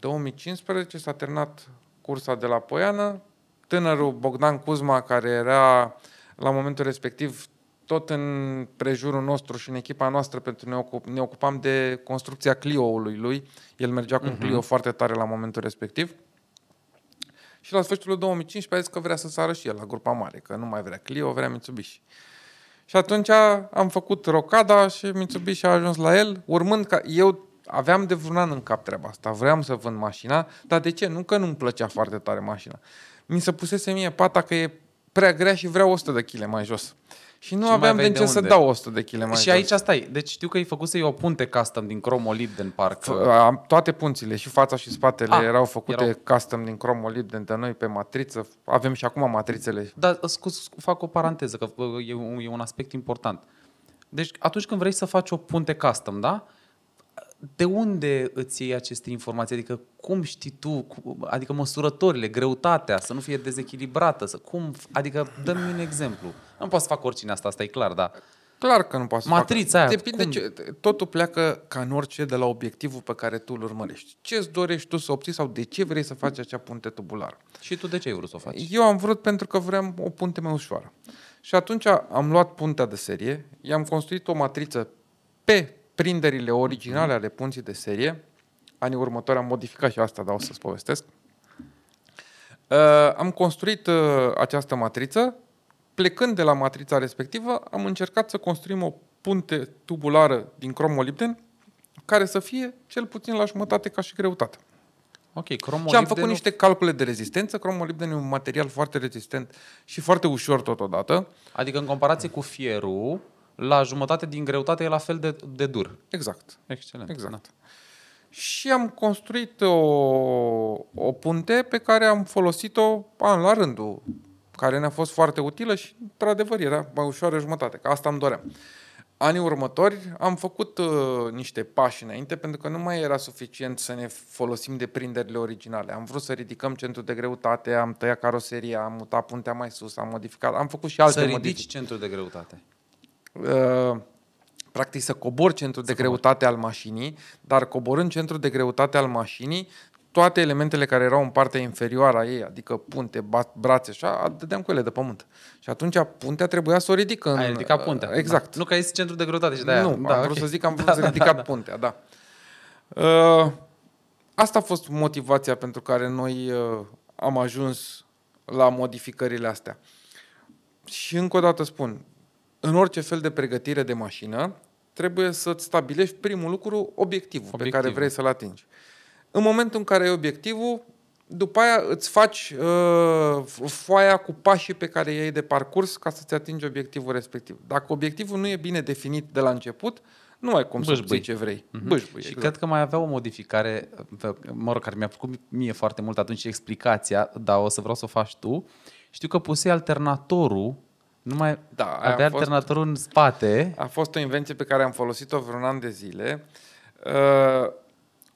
2015, s-a terminat cursa de la Poiană. Tânărul Bogdan Cuzma, care era la momentul respectiv tot în prejurul nostru și în echipa noastră, pentru ne, ocup, ne ocupam de construcția Clio-ului lui. El mergea cu uh-huh. Clio foarte tare la momentul respectiv. Și la sfârșitul 2015 a zis că vrea să sară și el la grupa mare, că nu mai vrea Clio, vrea Mitsubishi. Și atunci am făcut rocada și Mitsubishi a ajuns la el, urmând ca eu aveam de vreun an în cap treaba asta, vreau să vând mașina, dar de ce? Nu că nu-mi plăcea foarte tare mașina. Mi se pusese mie pata că e prea grea și vreau 100 de kg mai jos. Uh, și nu și aveam de ce unde. să dau 100 de kg mai Și jos. aici stai. Deci știu că ai făcut să-i o punte custom din Chromolibden, parc F- toate punțile, și fața și spatele A, ah, erau făcute erau... custom din Chromolibden de noi pe matriță. Avem și acum matrițele. Dar uh, scuz, fac o paranteză, că uh, e un, e un aspect important. Deci atunci când vrei să faci o punte custom, da? de unde îți iei aceste informații? Adică cum știi tu, adică măsurătorile, greutatea, să nu fie dezechilibrată, să cum, adică da-mi un exemplu. Nu poți să fac oricine asta, asta e clar, da. Clar că nu poți să Matrița fac. aia. Depinde ce, totul pleacă ca în orice de la obiectivul pe care tu îl urmărești. Ce îți dorești tu să obții sau de ce vrei să faci acea punte tubulară? Și tu de ce ai vrut să o faci? Eu am vrut pentru că vreau o punte mai ușoară. Și atunci am luat puntea de serie, i-am construit o matriță pe prinderile mhm. originale ale punții de serie, anii următori am modificat și asta, dar o să-ți povestesc, uh, am construit uh, această matriță, plecând de la matrița respectivă, am încercat să construim o punte tubulară din cromolibden care să fie cel puțin la jumătate ca și greutate. Ok, cromolibden. Și am făcut niște calcule de rezistență. Cromolibden e un material foarte rezistent și foarte ușor totodată. Adică în comparație cu fierul, la jumătate din greutate e la fel de, de dur. Exact. Excelent. Exact. Da. Și am construit o, o punte pe care am folosit-o an la rândul, care ne-a fost foarte utilă și, într-adevăr, era mai ușoară jumătate, că asta îmi doream. Anii următori am făcut uh, niște pași înainte pentru că nu mai era suficient să ne folosim de prinderile originale. Am vrut să ridicăm centrul de greutate, am tăiat caroseria, am mutat puntea mai sus, am modificat, am făcut și alte Să ridici modifici. centrul de greutate. Uh, practic să cobori centrul de greutate al mașinii, dar coborând centrul de greutate al mașinii, toate elementele care erau în partea inferioară a ei, adică punte, brațe, așa, dădeam cu ele de pământ. Și atunci puntea trebuia să o ridică. În... Ai ridicat puntea. Uh, exact. Da. Nu că este centru de greutate și de aia. Nu, da, am okay. vrut să zic că am vrut <laughs> da, să da, ridicat da, da. puntea, da. Uh, asta a fost motivația pentru care noi am ajuns la modificările astea. Și încă o dată spun, în orice fel de pregătire de mașină, trebuie să-ți stabilești primul lucru obiectivul, obiectivul. pe care vrei să-l atingi. În momentul în care ai obiectivul, după aia îți faci uh, foaia cu pașii pe care iei ai de parcurs ca să-ți atingi obiectivul respectiv. Dacă obiectivul nu e bine definit de la început, nu ai cum să zici ce vrei. Mm-hmm. Bâșbui, și exact. cred că mai avea o modificare, mă rog, care mi-a făcut mie foarte mult atunci explicația, dar o să vreau să o faci tu. Știu că pusei alternatorul nu mai. da, avea fost, alternatorul în spate. A fost o invenție pe care am folosit-o vreun an de zile. Uh,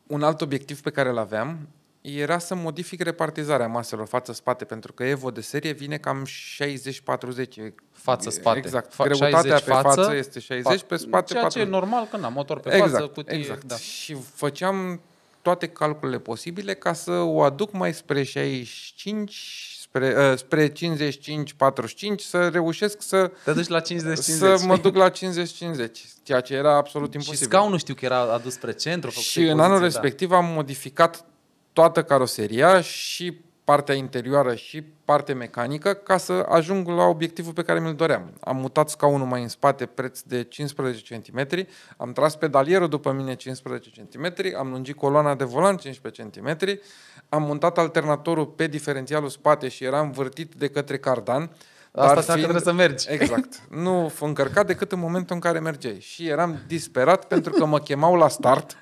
un alt obiectiv pe care îl aveam era să modific repartizarea maselor față-spate, pentru că Evo de serie vine cam 60-40. Față-spate. Exact. Fa- Greutatea 60 pe față, față este 60, fa- pe spate Ceea 40. ce e normal că am motor pe exact, față, cutie. Exact. Da. Și făceam toate calculele posibile ca să o aduc mai spre 65 spre, ă, spre 55-45 să reușesc să, Te duci la 50, 50. să mă duc la 50-50, ceea ce era absolut imposibil. Și scaunul știu că era adus spre centru. Și în anul respectiv da. am modificat toată caroseria și partea interioară și parte mecanică ca să ajung la obiectivul pe care mi-l doream. Am mutat scaunul mai în spate preț de 15 cm, am tras pedalierul după mine 15 cm, am lungit coloana de volan 15 cm, am montat alternatorul pe diferențialul spate și era învârtit de către cardan, Asta înseamnă că trebuie să mergi. Exact. <laughs> Nu încărcat decât în momentul în care mergeai. Și eram disperat pentru că mă chemau la start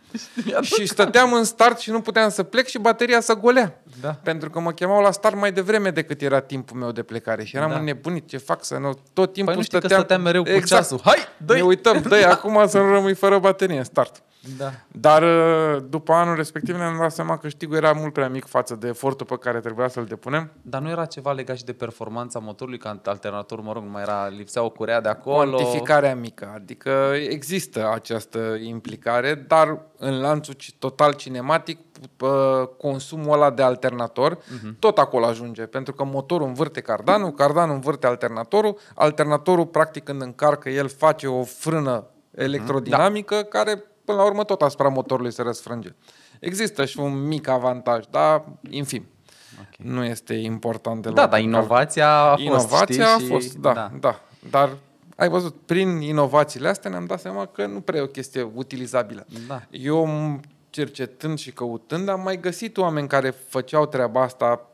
și stăteam în start și nu puteam să plec și bateria să golea. Da. Pentru că mă chemau la start mai devreme decât era timpul meu de plecare. Și eram da. nebunit Ce fac să nu... Tot timpul păi nu stăteam... Că stăteam mereu cu exact. ceasul. Hai, dă Ne uităm, dă da. <laughs> acum să nu rămâi fără baterie. Start. Da. Dar uh, după anul respectiv ne-am dat seama că știgul era mult prea mic față de efortul pe care trebuia să-l depunem. Dar nu era ceva legat și de performanța motorului, ca alternator, mă rog, mai era, lipsea o curea de acolo? Quantificarea mică, adică există această implicare, dar în lanțul total cinematic uh, consumul ăla de alternator, uh-huh. tot acolo ajunge, pentru că motorul învârte cardanul, cardanul învârte alternatorul, alternatorul practic când încarcă el face o frână mhm. da. electrodinamică da. care până la urmă tot asupra motorului se răsfrânge. Există și un mic avantaj, dar infim. Okay. Nu este important. De da, dar inovația a fost. Inovația știi, a fost, și... da, da, da. Dar ai văzut, prin inovațiile astea ne-am dat seama că nu prea e o chestie utilizabilă. Da. Eu, cercetând și căutând, am mai găsit oameni care făceau treaba asta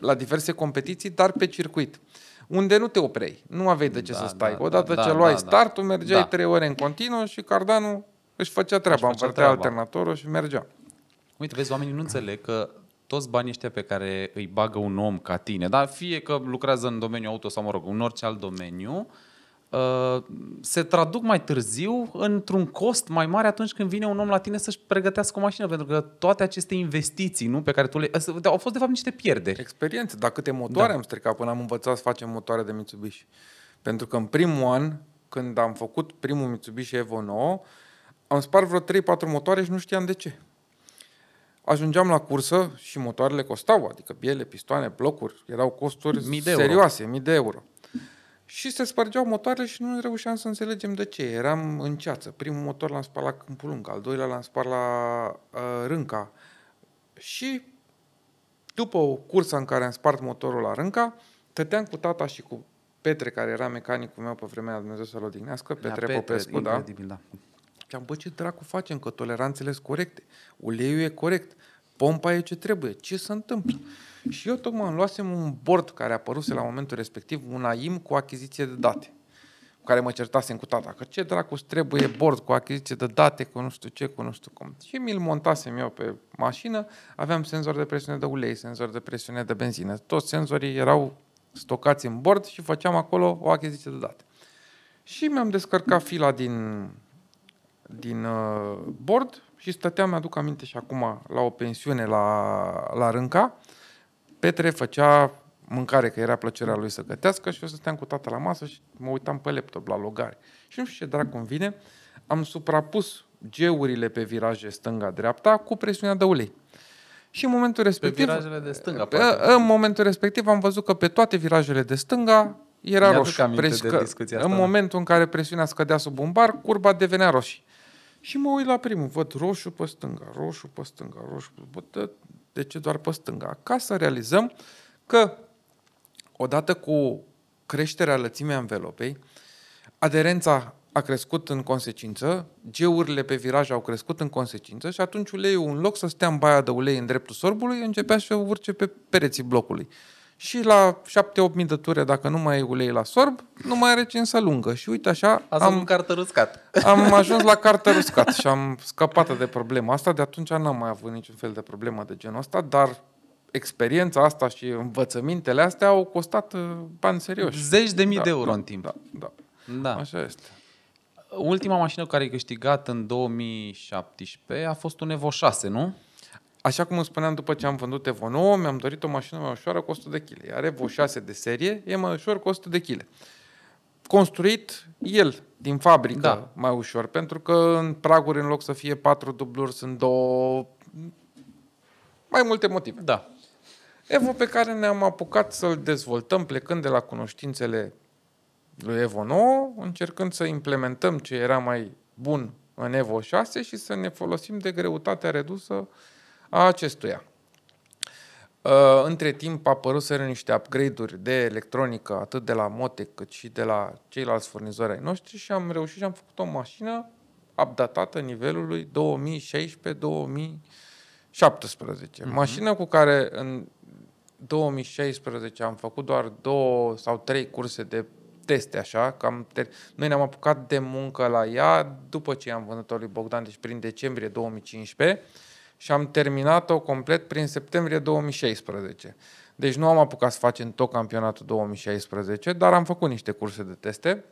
la diverse competiții, dar pe circuit. Unde nu te oprei, nu aveai de ce da, să stai. Da, Odată da, ce da, luai da, da, startul, mergeai da. trei ore în continuu și cardanul își făcea treaba, își făcea învârtea treaba. alternatorul și mergea. Uite, vezi, oamenii nu înțeleg că toți banii ăștia pe care îi bagă un om ca tine, dar fie că lucrează în domeniul auto sau, mă rog, în orice alt domeniu, uh, se traduc mai târziu într-un cost mai mare atunci când vine un om la tine să-și pregătească o mașină, pentru că toate aceste investiții nu, pe care tu le... Ă, au fost de fapt niște pierderi. Experiență, dar câte motoare da. am stricat până am învățat să facem motoare de Mitsubishi. Pentru că în primul an, când am făcut primul Mitsubishi Evo 9, am spart vreo 3-4 motoare și nu știam de ce. Ajungeam la cursă și motoarele costau, adică biele, pistoane, blocuri, erau costuri mii de serioase, euro. mii de euro. Și se spărgeau motoarele și nu reușeam să înțelegem de ce. Eram în ceață. Primul motor l-am spart la Câmpul Lung, al doilea l-am spart la uh, Rânca. Și după o cursă în care am spart motorul la Rânca, tăteam cu tata și cu Petre, care era mecanicul meu pe vremea Dumnezeu să-l odihnească, Petre, Petre Popescu, da? da ziceam, am bă, ce dracu facem, că toleranțele sunt corecte, uleiul e corect, pompa e ce trebuie, ce se întâmplă? Și eu tocmai îmi luasem un bord care apăruse la momentul respectiv, un AIM cu achiziție de date, cu care mă certasem cu tata, că ce dracu trebuie bord cu achiziție de date, cu nu știu ce, cu nu știu cum. Și mi-l montasem eu pe mașină, aveam senzor de presiune de ulei, senzor de presiune de benzină, toți senzorii erau stocați în bord și făceam acolo o achiziție de date. Și mi-am descărcat fila din din uh, bord și stăteam, mi-aduc aminte și acum, la o pensiune la, la Rânca. Petre făcea mâncare, că era plăcerea lui să gătească și eu stăteam cu tata la masă și mă uitam pe laptop la logare. Și nu știu ce dracu îmi vine, am suprapus geurile pe viraje stânga-dreapta cu presiunea de ulei. Și în momentul respectiv... Pe virajele de stânga, poate. În momentul respectiv am văzut că pe toate virajele de stânga era roșu. Prescă, în da. momentul în care presiunea scădea sub un bar, curba devenea roșie. Și mă uit la primul, văd roșu pe stânga, roșu pe stânga, roșu pe... stânga, de ce doar pe stânga? Ca să realizăm că odată cu creșterea lățimii anvelopei, aderența a crescut în consecință, geurile pe viraj au crescut în consecință și atunci uleiul, în loc să stea în baia de ulei în dreptul sorbului, începea să urce pe pereții blocului și la 7-8 mii de ture, dacă nu mai e ulei la sorb, nu mai are cine să lungă. Și uite așa... Asta am, carte ruscat. Am <laughs> ajuns la cartă ruscat și am scăpat de problema asta. De atunci n-am mai avut niciun fel de problemă de genul ăsta, dar experiența asta și învățămintele astea au costat uh, bani serioși. Zeci de mii da, de euro da, în timp. Da, da. da. Așa este. Ultima mașină care ai câștigat în 2017 a fost un Evo 6, nu? Așa cum îmi spuneam, după ce am vândut Evo 9, mi-am dorit o mașină mai ușoară cu 100 de kg. Are Evo 6 de serie e mai ușor cu 100 de kg. Construit el din fabrică da. mai ușor, pentru că în praguri, în loc să fie patru dubluri, sunt două... Mai multe motive. Da. Evo pe care ne-am apucat să-l dezvoltăm plecând de la cunoștințele lui Evo 9, încercând să implementăm ce era mai bun în Evo 6 și să ne folosim de greutatea redusă uh, a acestuia. Ă, între timp apăruseră niște upgrade-uri de electronică, atât de la Motec cât și de la ceilalți furnizori ai noștri și am reușit și am făcut o mașină updatată nivelului 2016-2017. Mhm. Mașina cu care în 2016 am făcut doar două sau trei curse de teste așa, că am ter- noi ne-am apucat de muncă la ea după ce am vândut-o lui Bogdan, deci prin decembrie 2015 și am terminat-o complet prin septembrie 2016. Deci nu am apucat să facem tot campionatul 2016, dar am făcut niște curse de teste.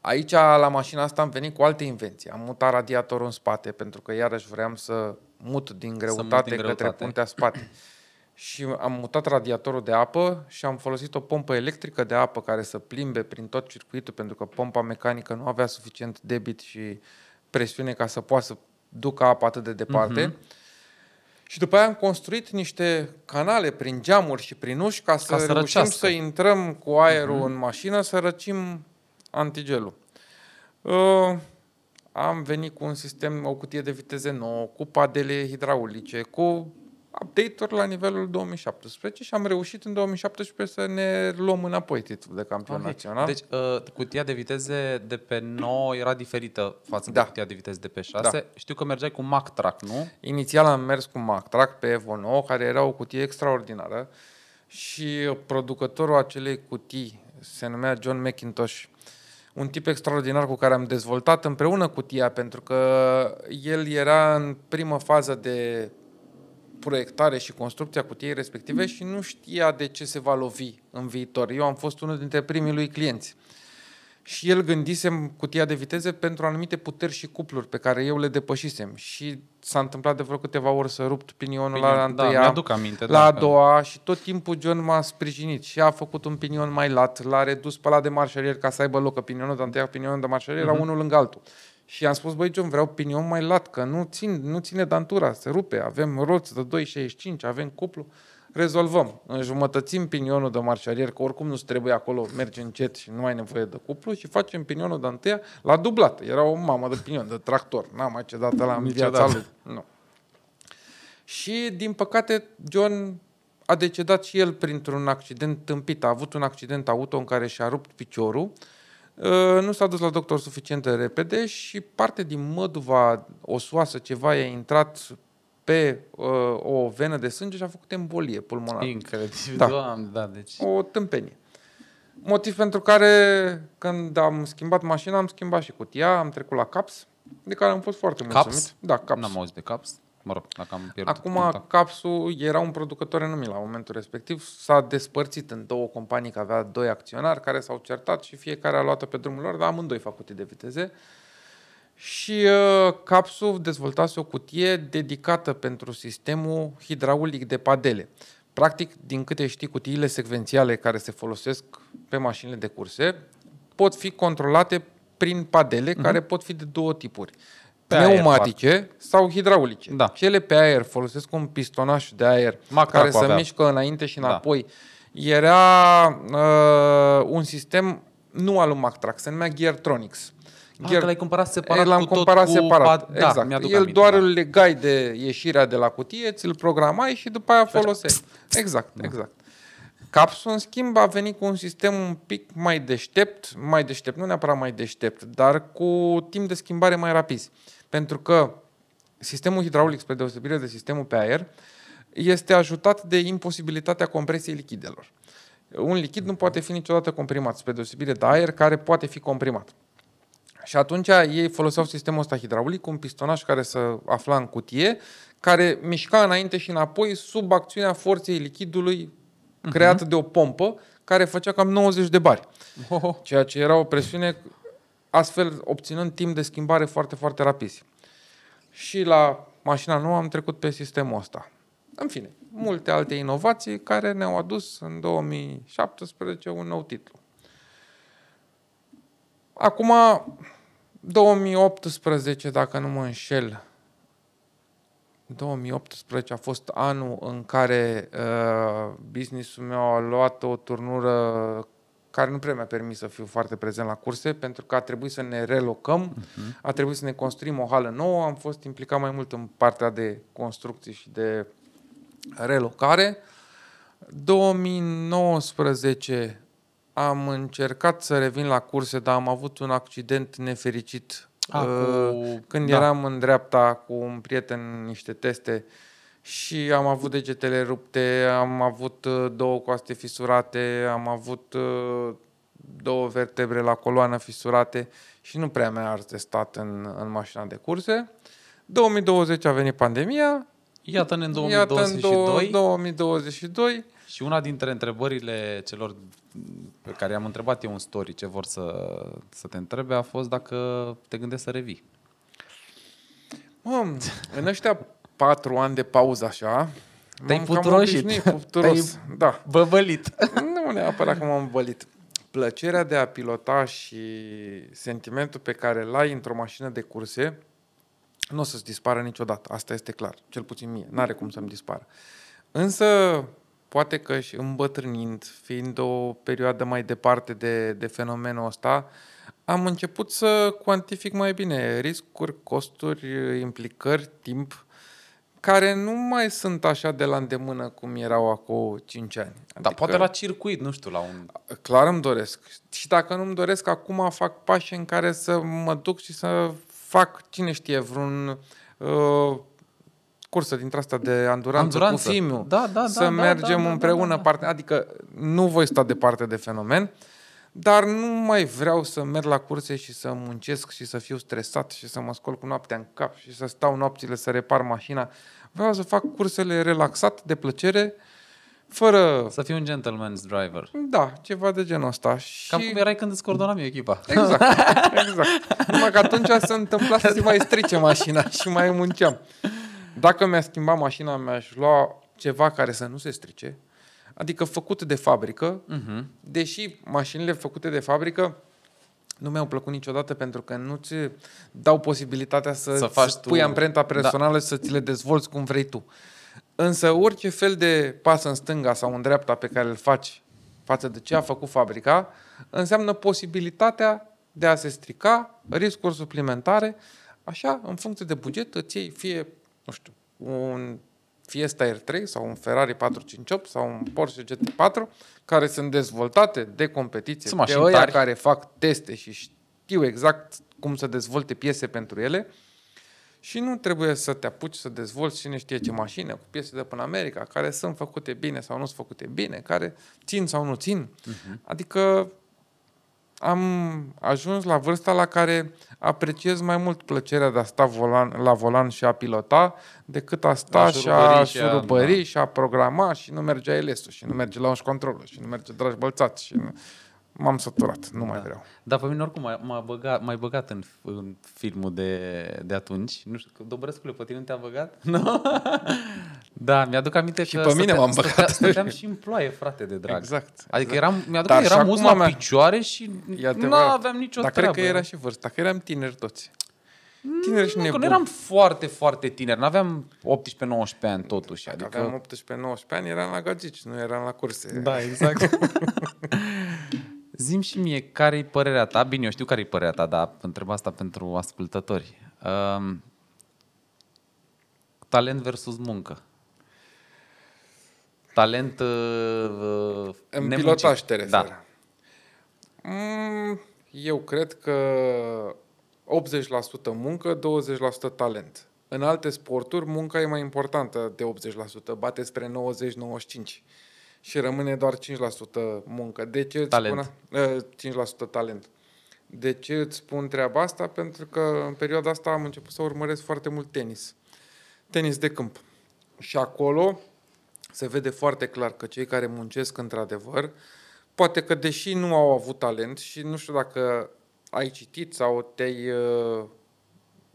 Aici, la mașina asta, am venit cu alte invenții. Am mutat radiatorul în spate, pentru că iarăși vreau să mut din greutate, mut din greutate. către puntea spate. și am mutat radiatorul de apă și am folosit o pompă electrică de apă care să plimbe prin tot circuitul, pentru că pompa mecanică nu avea suficient debit și presiune ca să poată să ducă apa atât de departe. Uh-huh. Și după aia am construit niște canale prin geamuri și prin uși ca să, ca să reușim răcească. să intrăm cu aerul uh-huh. în mașină, să răcim antigelul. Uh, am venit cu un sistem, o cutie de viteze nouă, cu padele hidraulice, cu update-uri la nivelul 2017 și am reușit în 2017 să ne luăm înapoi titlul de campion okay. național. Deci uh, cutia de viteze de pe 9 era diferită față da. de cutia de viteze de pe 6. Da. Știu că mergeai cu Mac Track, nu? Inițial am mers cu Mac Track pe Evo 9, care era o cutie extraordinară și producătorul acelei cutii se numea John McIntosh un tip extraordinar cu care am dezvoltat împreună cutia, pentru că el era în primă fază de proiectare și construcția cutiei respective și nu știa de ce se va lovi în viitor. Eu am fost unul dintre primii lui clienți. Și el gândise cutia de viteze pentru anumite puteri și cupluri pe care eu le depășisem. Și s-a întâmplat de vreo câteva ori să rupt pinionul Pinion, la da, întâia, da, mi-aduc aminte, la da. a doua și tot timpul John m-a sprijinit și a făcut un pinion mai lat, l-a redus pe la de marșarier ca să aibă loc, că pinionul de întâia, pinionul de marșarier uh-huh. era mhm. unul lângă altul. Și am spus, băi, John, vreau pinion mai lat, că nu, țin, nu ține dantura, se rupe, avem roți de 2,65, avem cuplu, rezolvăm. Înjumătățim pinionul de marșarier, că oricum nu trebuie acolo, merge încet și nu ai nevoie de cuplu și facem pinionul de întâia la dublat. Era o mamă de pinion, de tractor, n-am mai cedat la viața lui. Nu. Și, din păcate, John a decedat și el printr-un accident tâmpit. A avut un accident auto în care și-a rupt piciorul Uh, nu s-a dus la doctor suficient de repede și parte din măduva osoasă, ceva, a intrat pe uh, o venă de sânge și a făcut embolie pulmonară. Incredibil, da. doamne, da, deci... O tâmpenie. Motiv pentru care când am schimbat mașina, am schimbat și cutia, am trecut la CAPS, de care am fost foarte mulțumit. CAPS? Da, CAPS. N-am auzit de CAPS mă rog, dacă am pierdut Acum, contact. Capsu era un producător enumit la momentul respectiv, s-a despărțit în două companii, că avea doi acționari care s-au certat și fiecare a luat-o pe drumul lor, dar amândoi făcute de viteze. Și uh, Capsu dezvoltase o cutie dedicată pentru sistemul hidraulic de padele. Practic, din câte știi, cutiile secvențiale care se folosesc pe mașinile de curse pot fi controlate prin padele, uh-huh. care pot fi de două tipuri pe pneumatice aer, sau hidraulice. Da. Cele pe aer folosesc un pistonaș de aer Macar care se avea. mișcă înainte și da. înapoi. Da. Era uh, un sistem nu al lui Mactrac, se numea Geartronics. Ah, Gear... l-ai cumpărat separat L-am cu cumpărat tot separat, Da, exact. El aminte, doar da. îl legai de ieșirea de la cutie, ți-l programai și după aia foloseai. Exact, da. exact. Capsul, în schimb, a venit cu un sistem un pic mai deștept, mai deștept, nu neapărat mai deștept, dar cu timp de schimbare mai rapid. Pentru că sistemul hidraulic, spre deosebire de sistemul pe aer, este ajutat de imposibilitatea compresiei lichidelor. Un lichid nu poate fi niciodată comprimat, spre deosebire de aer, care poate fi comprimat. Și atunci ei foloseau sistemul ăsta hidraulic, un pistonaj care se afla în cutie, care mișca înainte și înapoi sub acțiunea forței lichidului mhm. creată uh-huh. de o pompă, care făcea cam 90 de bari. Oh. Ceea ce era o presiune astfel obținând timp de schimbare foarte, foarte rapid. Și la mașina nouă am trecut pe sistemul ăsta. În fine, multe alte inovații care ne-au adus în 2017 un nou titlu. Acum, 2018, dacă nu mă înșel, 2018 a fost anul în care uh, businessul meu a luat o turnură care nu prea mi-a permis să fiu foarte prezent la curse, pentru că a trebuit să ne relocăm, uh-huh. a trebuit să ne construim o hală nouă, am fost implicat mai mult în partea de construcții și de relocare. 2019 am încercat să revin la curse, dar am avut un accident nefericit a, ah, uh, cu... când da. eram în dreapta cu un prieten niște teste și am avut degetele rupte, am avut uh, două coaste fisurate, am avut uh, două vertebre la coloană fisurate și nu prea mi-a ars stat în, în mașina de curse. 2020 a venit pandemia. Iată-ne în 2022. Iată în 2022. Și una dintre întrebările celor pe care am întrebat eu un story ce vor să, să te întrebe a fost dacă te gândești să revii. Mă, în ăștia patru ani de pauză așa. Te-ai puturoșit. Te-ai da. Băvălit. <laughs> Nu neapărat că m-am bălit. Plăcerea de a pilota și sentimentul pe care îl ai într-o mașină de curse nu o să-ți dispară niciodată. Asta este clar. Cel puțin mie. N-are cum să-mi dispară. Însă, poate că și îmbătrânind, fiind o perioadă mai departe de, de fenomenul ăsta, am început să cuantific mai bine riscuri, costuri, implicări, timp care nu mai sunt așa de la îndemână cum erau acum 5 ani. Adică, Dar poate la adică circuit, nu știu, la un... Clar îmi doresc. Și dacă nu îmi doresc, acum fac pași în care să mă duc și să fac, cine știe, vreun... Uh, cursă dintre asta de anduranță, anduranță. cu Simiu. Da, da, da, să da, mergem da, da, împreună. Da, da, Adică nu voi sta departe de fenomen. Uh, dar nu mai vreau să merg la curse și să muncesc și să fiu stresat și să mă scol cu noaptea în cap și să stau nopțile să repar mașina. Vreau să fac cursele relaxat, de plăcere, fără... Să fiu un gentleman's driver. Da, ceva de genul ăsta. Și... Cam cum erai când îți coordonam eu echipa. Exact, <laughs> exact. Numai că atunci se întâmpla să mai strice mașina <laughs> și mai munceam. Dacă mi-a schimbat mașina, mi-aș lua ceva care să nu se strice, adică făcute de fabrică, uh-huh. deși mașinile făcute de fabrică nu mi-au plăcut niciodată pentru că nu ți dau posibilitatea să, să faci pui tu... amprenta da. personală da. și să ți le dezvolți cum vrei tu. Însă orice fel de pas în stânga sau în dreapta pe care îl faci față de ce a făcut fabrica, înseamnă posibilitatea de a se strica, riscuri suplimentare, așa, în funcție de buget, îți iei fie, nu știu, un Fiesta R3 sau un Ferrari 458 sau un Porsche GT4 care sunt dezvoltate de competiție, sunt de ăia care fac teste și știu exact cum să dezvolte piese pentru ele și nu trebuie să te apuci să dezvolți cine știe ce mașină cu piese de până America, care sunt făcute bine sau nu sunt făcute bine, care țin sau nu țin. Uh-huh. Adică am ajuns la vârsta la care apreciez mai mult plăcerea de a sta volan, la volan și a pilota decât a sta da, a și a șurubări da. și a programa și nu merge als și nu merge la un control și nu merge dragi bălțați și nu m-am săturat, nu da. mai vreau. Dar pe mine oricum m-a băgat, m-ai băgat în, în filmul de, de atunci. Nu știu, Dobrescule, pe tine nu te-a băgat? <laughs> Nu? da, mi-aduc aminte și că pe mine stăteam, m-am băgat. Stăteam, stăteam și în ploaie, frate, de drag. Exact. Adică exact. Adică eram, mi-aduc Dar că eram uz la mea... picioare și nu aveam nicio Dar treabă. Dar cred că era și vârsta, că eram tineri toți. Mm, tineri și nebun. Nu eram foarte, foarte tineri. Nu aveam 18-19 ani totuși. Adică... Aveam 18-19 ani, eram la gagici, nu eram la curse. Da, exact. <laughs> Zim și mie care-i părerea ta. Bine, eu știu care-i părerea ta, dar întreb asta pentru ascultători. Um, talent versus muncă. Talent uh, uh În pilotaj te Da. Mm, eu cred că 80% muncă, 20% talent. În alte sporturi, munca e mai importantă de 80%, bate spre 90-95% și rămâne doar 5% muncă. De ce îți talent. Spun, 5% eh, talent. De ce îți spun treaba asta? Pentru că în perioada asta am început să urmăresc foarte mult tenis. Tenis de câmp. Și acolo se vede foarte clar că cei care muncesc într-adevăr, poate că deși nu au avut talent și nu știu dacă ai citit sau te-ai eh,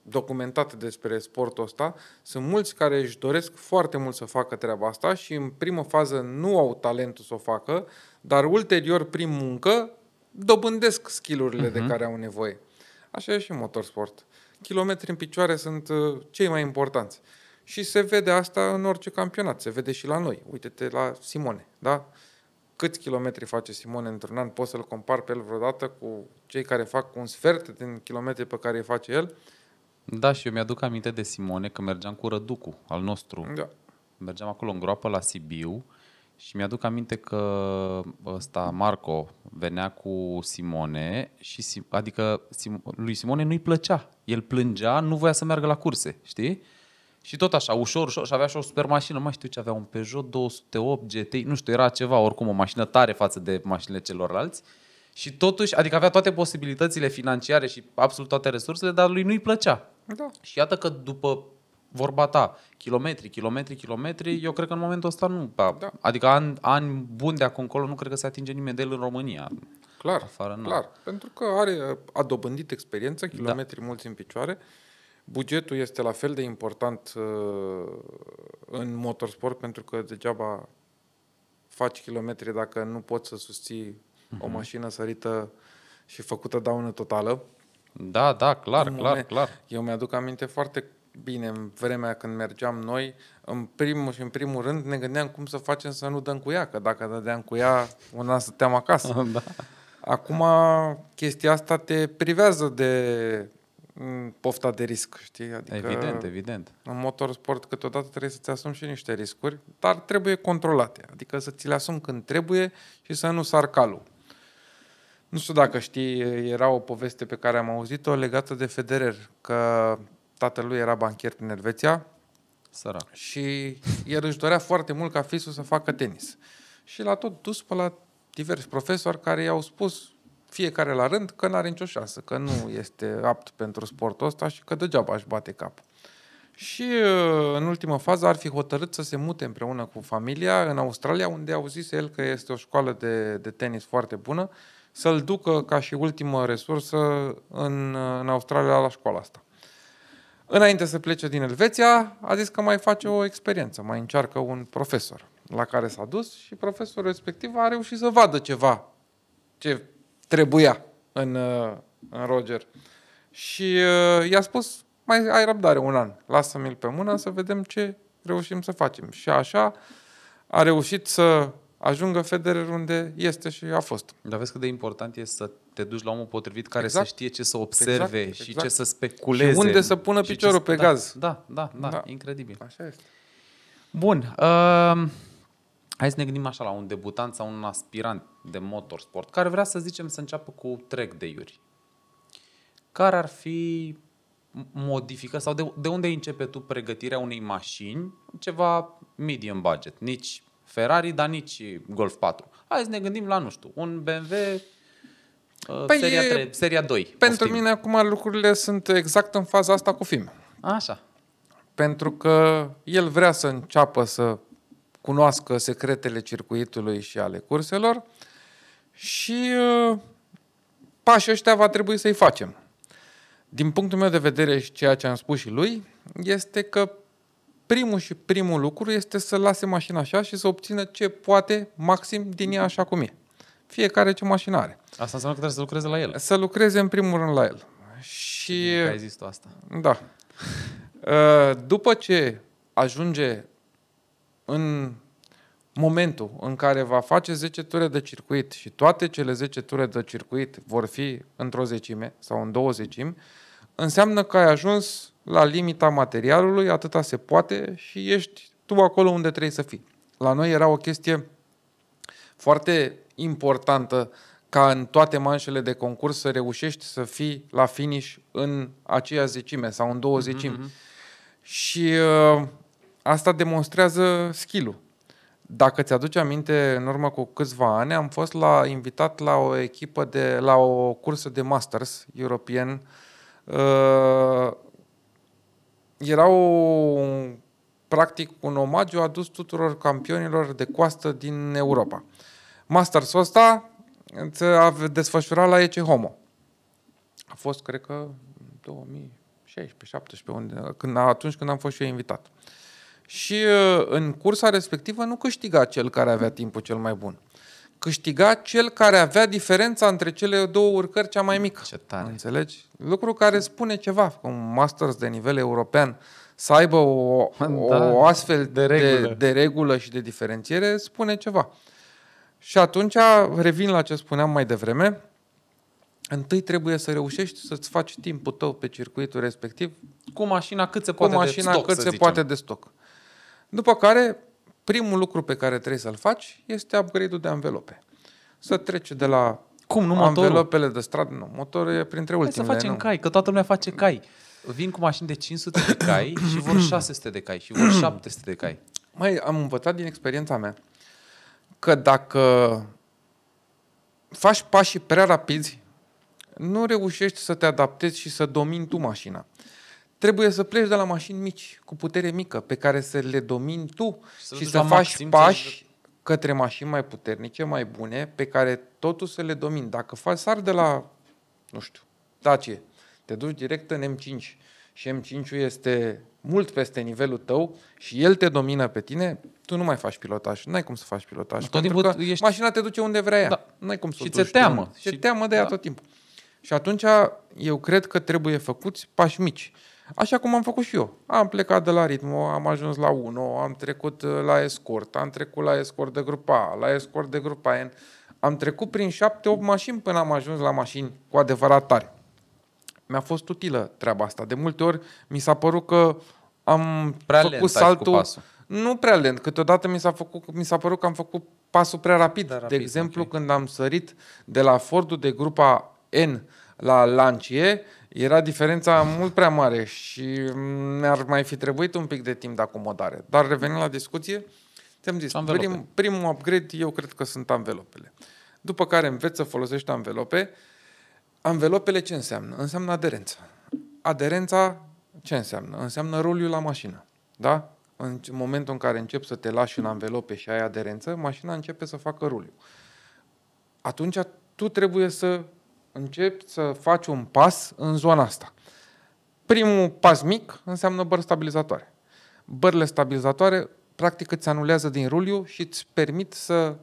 documentate despre sportul ăsta. Sunt mulți care își doresc foarte mult să facă treaba asta și în primă fază nu au talentul să o facă, dar ulterior, prin muncă, dobândesc skillurile uh-huh. de mhm. care au nevoie. Așa e și motorsport. Kilometri în picioare sunt uh, cei mai importanți. Și se vede asta în orice campionat, se vede și la noi. Uite-te la Simone, da? Câți kilometri face Simone într-un an? Poți să-l compar pe el vreodată cu cei care fac un sfert din kilometri pe care îi face el? Da, și eu mi-aduc aminte de Simone că mergeam cu Răducu, al nostru. Da. Mergeam acolo în groapă la Sibiu și mi-aduc aminte că ăsta, Marco, venea cu Simone și, adică, lui Simone nu-i plăcea. El plângea, nu voia să meargă la curse, știi? Și tot așa, ușor, ușor, și avea și o super mașină, mai știu ce avea, un Peugeot 208 GT, nu știu, era ceva, oricum o mașină tare față de mașinile celorlalți. Și totuși, adică avea toate posibilitățile financiare și absolut toate resursele, dar lui nu-i plăcea. Da. Și iată că după vorba ta, kilometri, kilometri, kilometri, eu cred că în momentul ăsta nu. Da. Adică ani, ani buni de acum încolo nu cred că se atinge nimeni de el în România. Clar, afară, nu. clar. Pentru că are, a dobândit experiență, da. kilometri da. mulți în picioare. Bugetul este la fel de important uh, în motorsport pentru că degeaba faci kilometri dacă nu poți să susții o mhm. mașină sărită și făcută daună totală. Da, da, clar, în clar, moment, clar. Eu mi-aduc aminte foarte bine în vremea când mergeam noi, în primul și în primul rând ne gândeam cum să facem să nu dăm cu ea, că dacă dădeam cu ea, una stăteam acasă. <laughs> da. Acum chestia asta te privează de mm, pofta de risc, știi? Adică evident, evident. În motorsport câteodată trebuie să-ți asumi și niște riscuri, dar trebuie controlate. Adică să ți le asumi când trebuie și să nu sar calul. Nu știu dacă știi, era o poveste pe care am auzit-o legată de Federer, că tatălui era banchier în Elveția Săra. și el își dorea foarte mult ca fisul să facă tenis. Și l-a tot dus pe la diversi profesori care i-au spus fiecare la rând că nu are nicio șansă, că nu este apt pentru sportul ăsta și că degeaba își bate cap. Și uh, în ultima fază ar fi hotărât să se mute împreună cu familia în Australia, unde auzise el că este o școală de, de tenis foarte bună să-l ducă ca și ultimă resursă în, în Australia la școala asta. Înainte să plece din Elveția, a zis că mai face o experiență, mai încearcă un profesor la care s-a dus și profesorul respectiv a reușit să vadă ceva ce trebuia în, în Roger. Și uh, i-a spus, mai ai răbdare un an, lasă-mi-l pe mână să vedem ce reușim să facem. Și așa a reușit să ajungă Federer unde este și a fost. Dar vezi cât de important e să te duci la omul potrivit care exact. să știe ce să exact. observe exact, și exact. ce să speculeze. Și unde să pună piciorul ce... pe da, gaz. Da, da, da, da, incredibil. Așa este. Bun. Uh, hai să ne gândim așa la un debutant sau un aspirant de motorsport care vrea să zicem să înceapă cu trek de iuri. Care ar fi modifică sau de, de unde începe tu pregătirea unei mașini ceva medium budget, nici Ferrari, dar nici Golf 4. Hai să ne gândim la, nu știu, un BMW uh, păi seria, 3, seria 2. Pentru mine acum lucrurile sunt exact în faza asta cu film. Așa. Pentru că el vrea să înceapă să cunoască secretele circuitului și ale curselor și uh, pașii ăștia va trebui să-i facem. Din punctul meu de vedere și ceea ce am spus și lui, este că primul și primul lucru este să lase mașina așa și să obțină ce poate maxim din ea așa cum e. Fiecare ce mașină are. Asta înseamnă că trebuie să lucreze la el. Să lucreze în primul rând la el. Și... Ai zis tu asta. Da. <laughs> Ă, după ce ajunge în momentul în care va face 10 ture de circuit și toate cele 10 ture de circuit vor fi într-o zecime sau în două zecimi, înseamnă că ai ajuns la limita materialului, atâta se poate și ești tu acolo unde trebuie să fii. La noi era o chestie foarte importantă ca în toate manșele de concurs să reușești să fii la finish în aceea zecime sau în două mhm, zecimi. Mm-hmm. Și uh, asta demonstrează skill-ul. Dacă ți-aduci aminte, în urmă cu câțiva ani, am fost la, invitat la o echipă de, la o cursă de masters european uh, era o, practic un omagiu adus tuturor campionilor de coastă din Europa. Masters-ul ăsta se desfășura la Ece Homo. A fost, cred că, 2016 2017 unde, când, atunci când am fost și eu invitat. Și în cursa respectivă nu câștiga cel care avea timpul cel mai bun câștiga cel care avea diferența între cele două urcări cea mai mică. Ce tare. Înțelegi? Lucru care spune ceva, că un masters de nivel european să aibă o, <laughs> da, o astfel de regulă. De, de regulă și de diferențiere, spune ceva. Și atunci revin la ce spuneam mai devreme. Întâi trebuie să reușești să-ți faci timpul tău pe circuitul respectiv. Cu mașina cât se poate cu mașina de stoc, cât se poate de stoc. După care primul lucru pe care trebuie să-l faci este upgrade-ul de anvelope. Să treci de la cum nu Motorul. anvelopele de stradă, nu, motorul e printre ultimele. Hai să facem nu. cai, că toată lumea face cai. Vin cu mașini de 500 <coughs> de cai și vor 600 de cai și vor 700 de cai. Mai am învățat din experiența mea că dacă faci pașii prea rapizi, nu reușești să te adaptezi și să domini tu mașina trebuie să pleci de la mașini mici, cu putere mică, pe care să le domini tu să și să faci pași către mașini mai puternice, mai bune, pe care totul să le domini. Dacă faci, sar de la, nu știu, Dacie, te duci direct în M5 și M5-ul este mult peste nivelul tău și el te domină pe tine, tu nu mai faci pilotaj. N-ai cum să faci pilotaj. Tot timpul că ești... mașina te duce unde vrea ea. Da. N-ai cum să și ți-e teamă. Și teamă de ea da. tot timpul. Și atunci eu cred că trebuie făcuți pași mici. Așa cum am făcut și eu. Am plecat de la ritmul, am ajuns la 1, am trecut uh, la escort, am trecut la escort de grupa A, la escort de grupa N. Am trecut prin 7-8 mașini până am ajuns la mașini cu adevărat tare. Mi-a fost utilă treaba asta. De multe ori mi s-a părut că am prea făcut lent, saltul... Nu prea lent, câteodată mi s-a, făcut, mi s-a părut că am făcut pasul prea rapid. Prea rapid de exemplu, okay. când am sărit de la Fordul de grupa N la Lancie, era diferența mult prea mare și mi-ar mai fi trebuit un pic de timp de acomodare. Dar revenind la discuție, ți-am zis, prim, primul upgrade eu cred că sunt anvelopele. După care înveți să folosești anvelope. Anvelopele ce înseamnă? Înseamnă aderență. Aderența ce înseamnă? Înseamnă roliul la mașină. Da? În momentul în care începi să te lași în anvelope și ai aderență, mașina începe să facă ruliu. Atunci tu trebuie să începi să faci un pas în zona asta. Primul pas mic înseamnă băr stabilizatoare. Bările stabilizatoare practic îți anulează din ruliu și îți permit să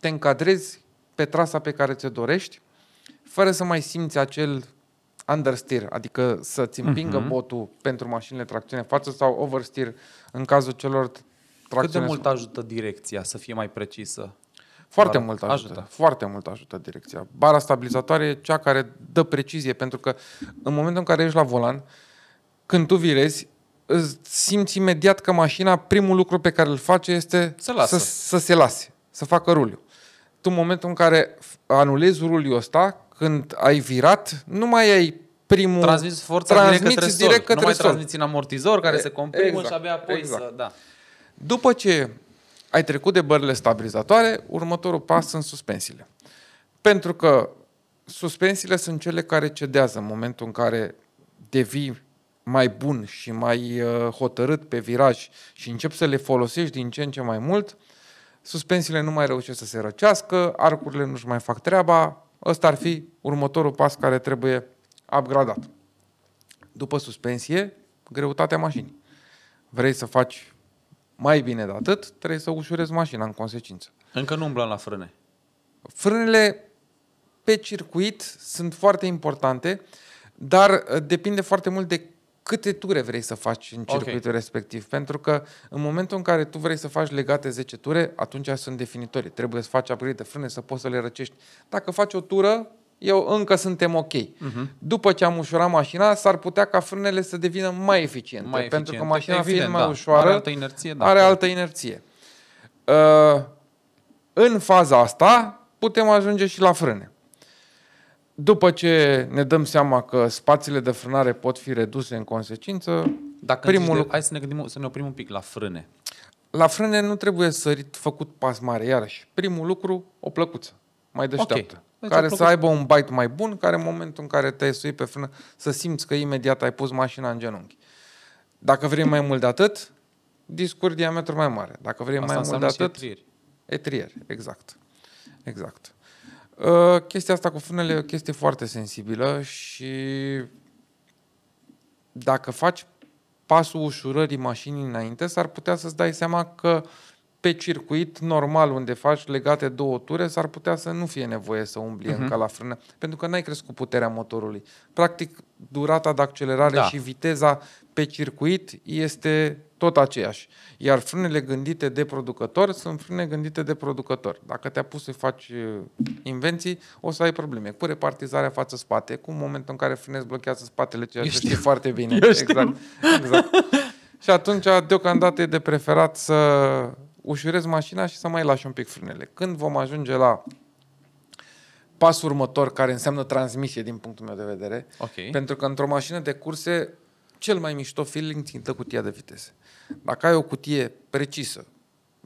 te încadrezi pe trasa pe care ți-o dorești, fără să mai simți acel understeer, adică să-ți împingă uh-huh. botul pentru mașinile tracțiune față sau oversteer în cazul celor tracțiune. Cât de mult ajută direcția să fie mai precisă? Foarte mult ajută, ajută, foarte mult ajută direcția. Bara stabilizatoare e cea care dă precizie, pentru că în momentul în care ești la volan, când tu virezi, simți imediat că mașina, primul lucru pe care îl face este să, lasă. Să, să se lase, să facă ruliu. Tu în momentul în care anulezi ruliul ăsta, când ai virat, nu mai ai primul... Transmis forța transmiți direct către direct sol. Către nu mai sol. transmiți în amortizor care e, se compune exact, și abia apoi exact. să... Da. După ce ai trecut de bările stabilizatoare, următorul pas sunt suspensiile. Pentru că suspensiile sunt cele care cedează în momentul în care devii mai bun și mai uh, hotărât pe viraj și începi să le folosești din ce în ce mai mult, suspensiile nu mai reușesc să se răcească, arcurile nu-și mai fac treaba, ăsta ar fi următorul pas care trebuie upgradat. După suspensie, greutatea mașinii. Vrei să faci mai bine de atât, trebuie să ușurez mașina în consecință. Încă nu umblam la frâne. Frânele pe circuit sunt foarte importante, dar uh, depinde foarte mult de câte ture vrei să faci în circuitul okay. respectiv. Pentru că în momentul în care tu vrei să faci legate 10 ture, atunci sunt definitorii. Trebuie să faci upgrade de frâne, să poți să le răcești. Dacă faci o tură, eu încă suntem ok. Uh-huh. După ce am ușurat mașina, s-ar putea ca frânele să devină mai eficiente, mai eficiente. pentru că mașina Evident, fiind mai da. ușoară, are altă inerție. Da. Are altă inerție. Uh, în faza asta putem ajunge și la frâne. După ce ne dăm seama că spațiile de frânare pot fi reduse în consecință, Dacă primul... De, hai să ne, gândim, să ne oprim un pic la frâne. La frâne nu trebuie sărit făcut pas mare, iarăși. Primul lucru, o plăcuță mai deșteaptă. Okay deci care să aibă un bite mai bun, care în momentul în care te sui pe frână, să simți că imediat ai pus mașina în genunchi. Dacă vrei mai mult de atât, discuri diametru mai mare. Dacă vrei Asta mai mult de atât... Etrier, etrier. exact. Exact. Uh, chestia asta cu frânele e o chestie foarte sensibilă și dacă faci pasul ușurării mașinii înainte, s-ar putea să-ți dai seama că uh, pe circuit normal unde faci legate două ture, s-ar putea să nu fie nevoie să umbli uh-huh. încă la frână, pentru că n-ai crescut puterea motorului. Practic, durata de accelerare da. și viteza pe circuit este tot aceeași. Iar frânele gândite de producător sunt frâne gândite de producător. Dacă te-a pus să faci uh, invenții, o să ai probleme cu repartizarea față-spate, cu momentul în care frânezi blochează spatele, ceea ce știi foarte bine. Eu exact. Știu. exact. și atunci, deocamdată, e de preferat să ușurez mașina și să mai lași un pic frânele. Când vom ajunge la pasul următor, care înseamnă transmisie din punctul meu de vedere, okay. pentru că într-o mașină de curse, cel mai mișto feeling țintă cutia de viteze. Dacă ai o cutie precisă,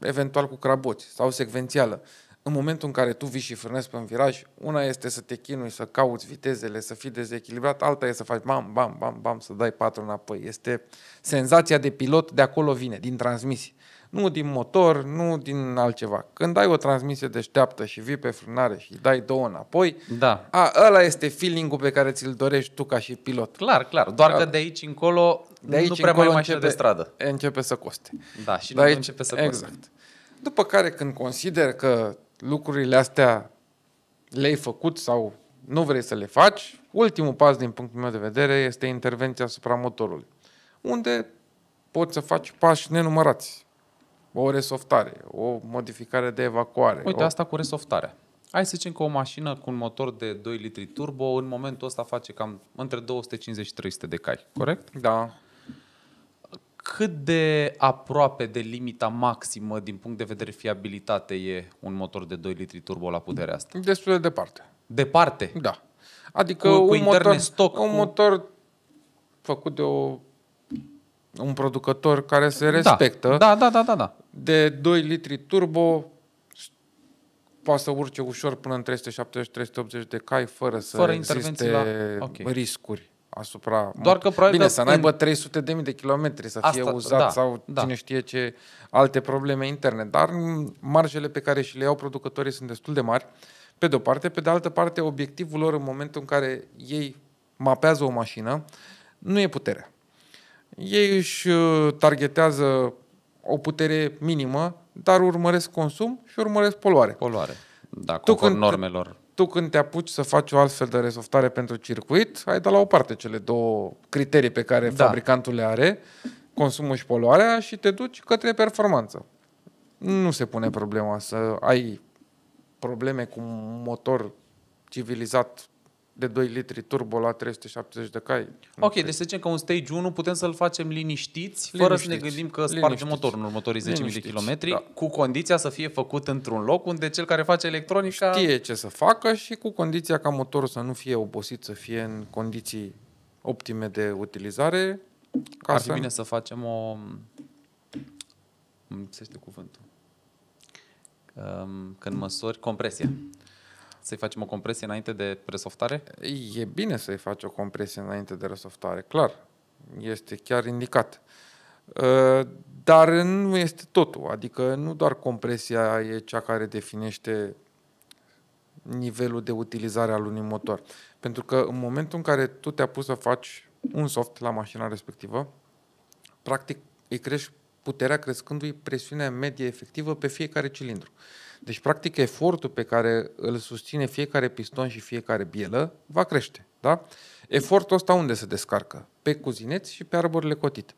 eventual cu craboți sau secvențială, în momentul în care tu vii și frânezi pe un viraj, una este să te chinui, să cauți vitezele, să fii dezechilibrat, alta e să faci bam, bam, bam, bam, să dai patru înapoi. Este senzația de pilot, de acolo vine, din transmisie nu din motor, nu din altceva. Când ai o transmisie deșteaptă și vii pe frânare și dai două înapoi, da. a, ăla este feeling-ul pe care ți-l dorești tu ca și pilot. Clar, clar. Doar da. că de aici încolo de aici nu prea încolo mai începe, de stradă. începe să coste. Da, și de nu aici, începe să coste. Exact. După care când consider că lucrurile astea le-ai făcut sau nu vrei să le faci, ultimul pas din punctul meu de vedere este intervenția asupra motorului, unde poți să faci pași nenumărați o resoftare, o modificare de evacuare. Uite, o... asta cu resoftarea. Hai să zicem că o mașină cu un motor de 2 litri turbo în momentul ăsta face cam între 250 și 300 de cai, corect? Da. Cât de aproape de limita maximă din punct de vedere fiabilitate e un motor de 2 litri turbo la puterea asta? Destul de departe. Departe? Da. Adică cu, un, cu motor, stock, un cu... motor făcut de o un producător care se da. respectă. Da, da, da, da. da. De 2 litri turbo poate să urce ușor până în 370-380 de cai fără să fără existe la... Da. okay. riscuri asupra... Doar că probabil Bine, că să n-aibă în... 300.000 de mii de kilometri să Asta, fie uzat da, sau da. cine știe ce alte probleme interne, dar marjele pe care și le iau producătorii sunt destul de mari, pe de-o parte. Pe de altă parte, obiectivul lor în momentul în care ei mapează o mașină nu e puterea ei își uh, targetează o putere minimă, dar urmăresc consum și urmăresc poluare. Poluare, da, conform tu când, normelor. Tu când te apuci să faci o altfel de rezoftare pentru circuit, ai dat la o parte cele două criterii pe care da. fabricantul le are, consumul și poluarea, și te duci către performanță. Nu se pune problema să ai probleme cu un motor civilizat de 2 litri turbo la 370 de cai. Ok, deci să zicem că un stage 1 putem să-l facem liniștiți, fără să ne gândim că spargem liniștiți. motorul în următorii 10.000 de kilometri, da. cu condiția să fie făcut într-un loc unde cel care face electronica... Știe ce să facă și cu condiția ca motorul să nu fie obosit, să fie în condiții optime de utilizare. Ca Ar fi să... bine să facem o... Îmi lipsește cuvântul. Um, când măsori compresia. Să-i facem o compresie înainte de resoftare? E bine să-i faci o compresie înainte de resoftare, clar. Este chiar indicat. Ă, dar nu este totul. Adică nu doar compresia e cea care definește nivelul de utilizare al unui motor. Pentru că în momentul în care tu te-a pus să faci un soft la mașina respectivă, practic îi crești puterea crescându-i presiunea medie efectivă pe fiecare cilindru. Uh, deci, practic, efortul pe care îl susține fiecare piston și fiecare bielă va crește. Da? Efortul ăsta unde se descarcă? Pe cuzineți și pe arborile cotit.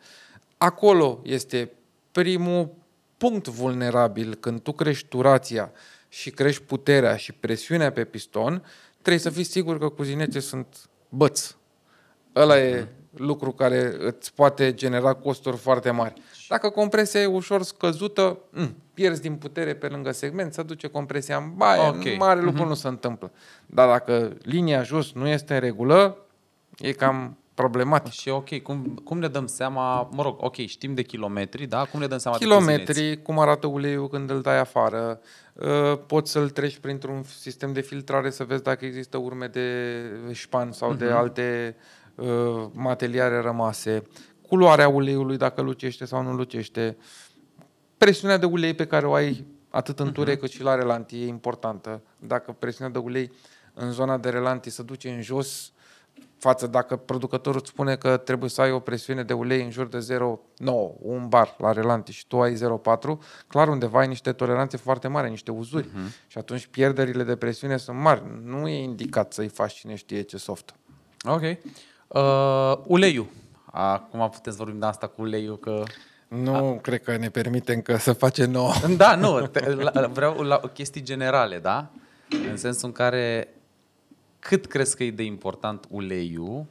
Acolo este primul punct vulnerabil când tu crești turația și crești puterea și presiunea pe piston, trebuie să fii sigur că cuzinețe sunt băți. Ăla e mhm lucru care îți poate genera costuri foarte mari. Dacă compresia e ușor scăzută, mh, mm, pierzi din putere pe lângă segment, se duce compresia în baie, okay. mare lucru uh mhm. lucru nu se întâmplă. Dar dacă linia jos nu este în regulă, e cam problematic. Și ok, cum, cum ne dăm seama, mă rog, ok, știm de kilometri, da? Cum ne dăm seama Kilometri, de cum arată uleiul când îl dai afară, uh, poți să-l treci printr-un sistem de filtrare să vezi dacă există urme de șpan sau uh-huh. de mhm. alte Uh, materiale rămase, culoarea uleiului, dacă lucește sau nu lucește, presiunea de ulei pe care o ai atât în mhm. ture cât și la relantie e importantă. Dacă presiunea de ulei în zona de relantie se duce în jos, față dacă producătorul îți spune că trebuie să ai o presiune de ulei în jur de 0,9, un bar la relanti și tu ai 0,4, clar undeva ai niște toleranțe foarte mari, niște uzuri uh-huh. și atunci pierderile de presiune sunt mari. Nu e indicat să-i faci cine știe ce soft. Ok. Uh, uleiul. Acum putem să vorbim de asta cu uleiul, că... Nu, A... cred că ne permitem că să facem nouă. <laughs> Da, nu, te, la, vreau la chestii generale, da? În sensul în care cât crezi că e de important uleiul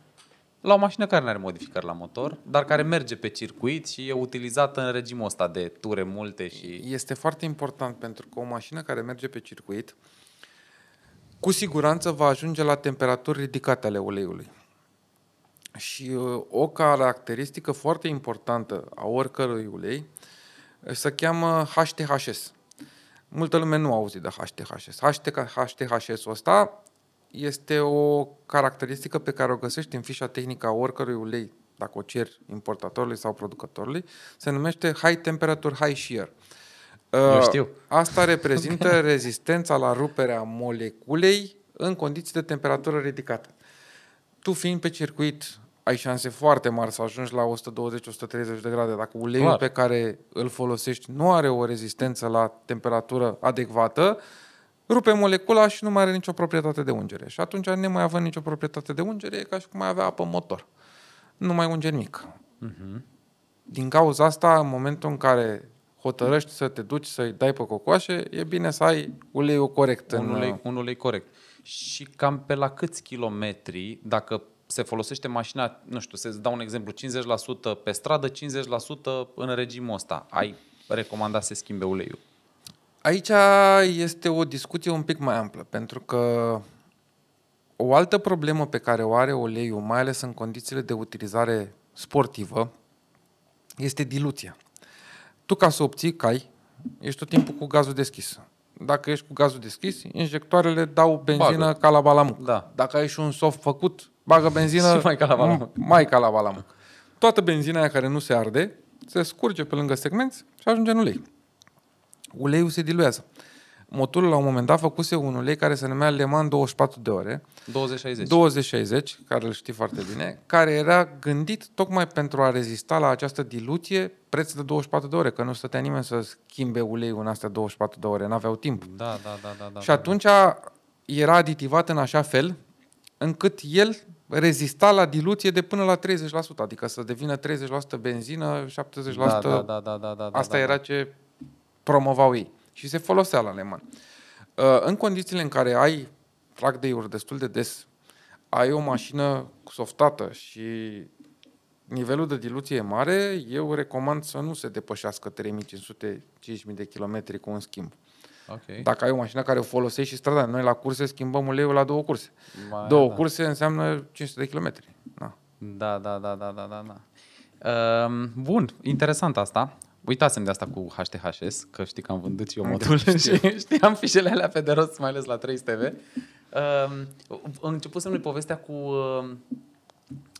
la o mașină care nu are modificări la motor, dar care merge pe circuit și e utilizată în regimul ăsta de ture multe și... Este foarte important pentru că o mașină care merge pe circuit cu siguranță va ajunge la temperaturi ridicate ale uleiului. Și uh, o caracteristică foarte importantă a oricărui ulei uh, se cheamă HTHS. Multă lume nu a auzit de HTHS. HTHS-ul ăsta este o caracteristică pe care o găsești în fișa tehnică a oricărui ulei, dacă o ceri importatorului sau producătorului, se numește High Temperature High Shear. Eu uh, știu. Asta reprezintă okay. rezistența la ruperea moleculei în condiții de temperatură ridicată. Tu fiind pe circuit ai șanse foarte mari să ajungi la 120-130 de grade. Dacă uleiul Clar. pe care îl folosești nu are o rezistență la temperatură adecvată, rupe molecula și nu mai are nicio proprietate de ungere. Și atunci, nu mai având nicio proprietate de ungere, e ca și cum mai avea apă în motor. Nu mai unge nimic. Uh-huh. Din cauza asta, în momentul în care hotărăști să te duci să-i dai pe cocoașe, e bine să ai uleiul corect. Un, în... ulei, uh, un ulei corect. Și cam pe la câți kilometri, dacă se folosește mașina, nu știu, să-ți dau un exemplu, 50% pe stradă, 50% în regimul ăsta. Ai recomandat să schimbe uleiul? Aici este o discuție un pic mai amplă, pentru că o altă problemă pe care o are uleiul, mai ales în condițiile de utilizare sportivă, este diluția. Tu ca să obții cai, ești tot timpul cu gazul deschis dacă ești cu gazul deschis, injectoarele dau benzină Bagă. ca la balamuc. Da. Dacă ai și un soft făcut, bagă benzină <laughs> și mai ca la balamuc. Mai ca la balamuc. Toată benzina aia care nu se arde se scurge pe lângă segmenți și ajunge în ulei. Uleiul se diluează motorul la un moment dat făcuse un ulei care se numea Le Mans 24 de ore. 2060. 60 care îl știi foarte bine, care era gândit tocmai pentru a rezista la această diluție preț de 24 de ore, că nu stătea nimeni să schimbe uleiul în astea 24 de ore, n-aveau timp. Da, da, da. da, da Și da. atunci era aditivat în așa fel încât el rezista la diluție de până la 30%, adică să devină 30% benzină, 70%. Da, da, da, da, da, da, Asta da, da. era ce promovau ei. Și se folosea la Lehman. Uh, în condițiile în care ai track day-uri destul de des, ai o mașină softată și nivelul de diluție e mare, eu recomand să nu se depășească 3500-5000 de kilometri cu un schimb. Okay. Dacă ai o mașină care o folosești și strada, noi la curse schimbăm uleiul la două curse. Mai, două da. curse înseamnă 500 de kilometri. Da, da, da, da, da, da. da. Uh, bun, interesant asta. Uitasem de asta cu HTHS, că știi că am vândut eu modul știu. <laughs> și știam fișele alea pe de rost, mai ales la 3 TV. Uh, să lui povestea cu uh,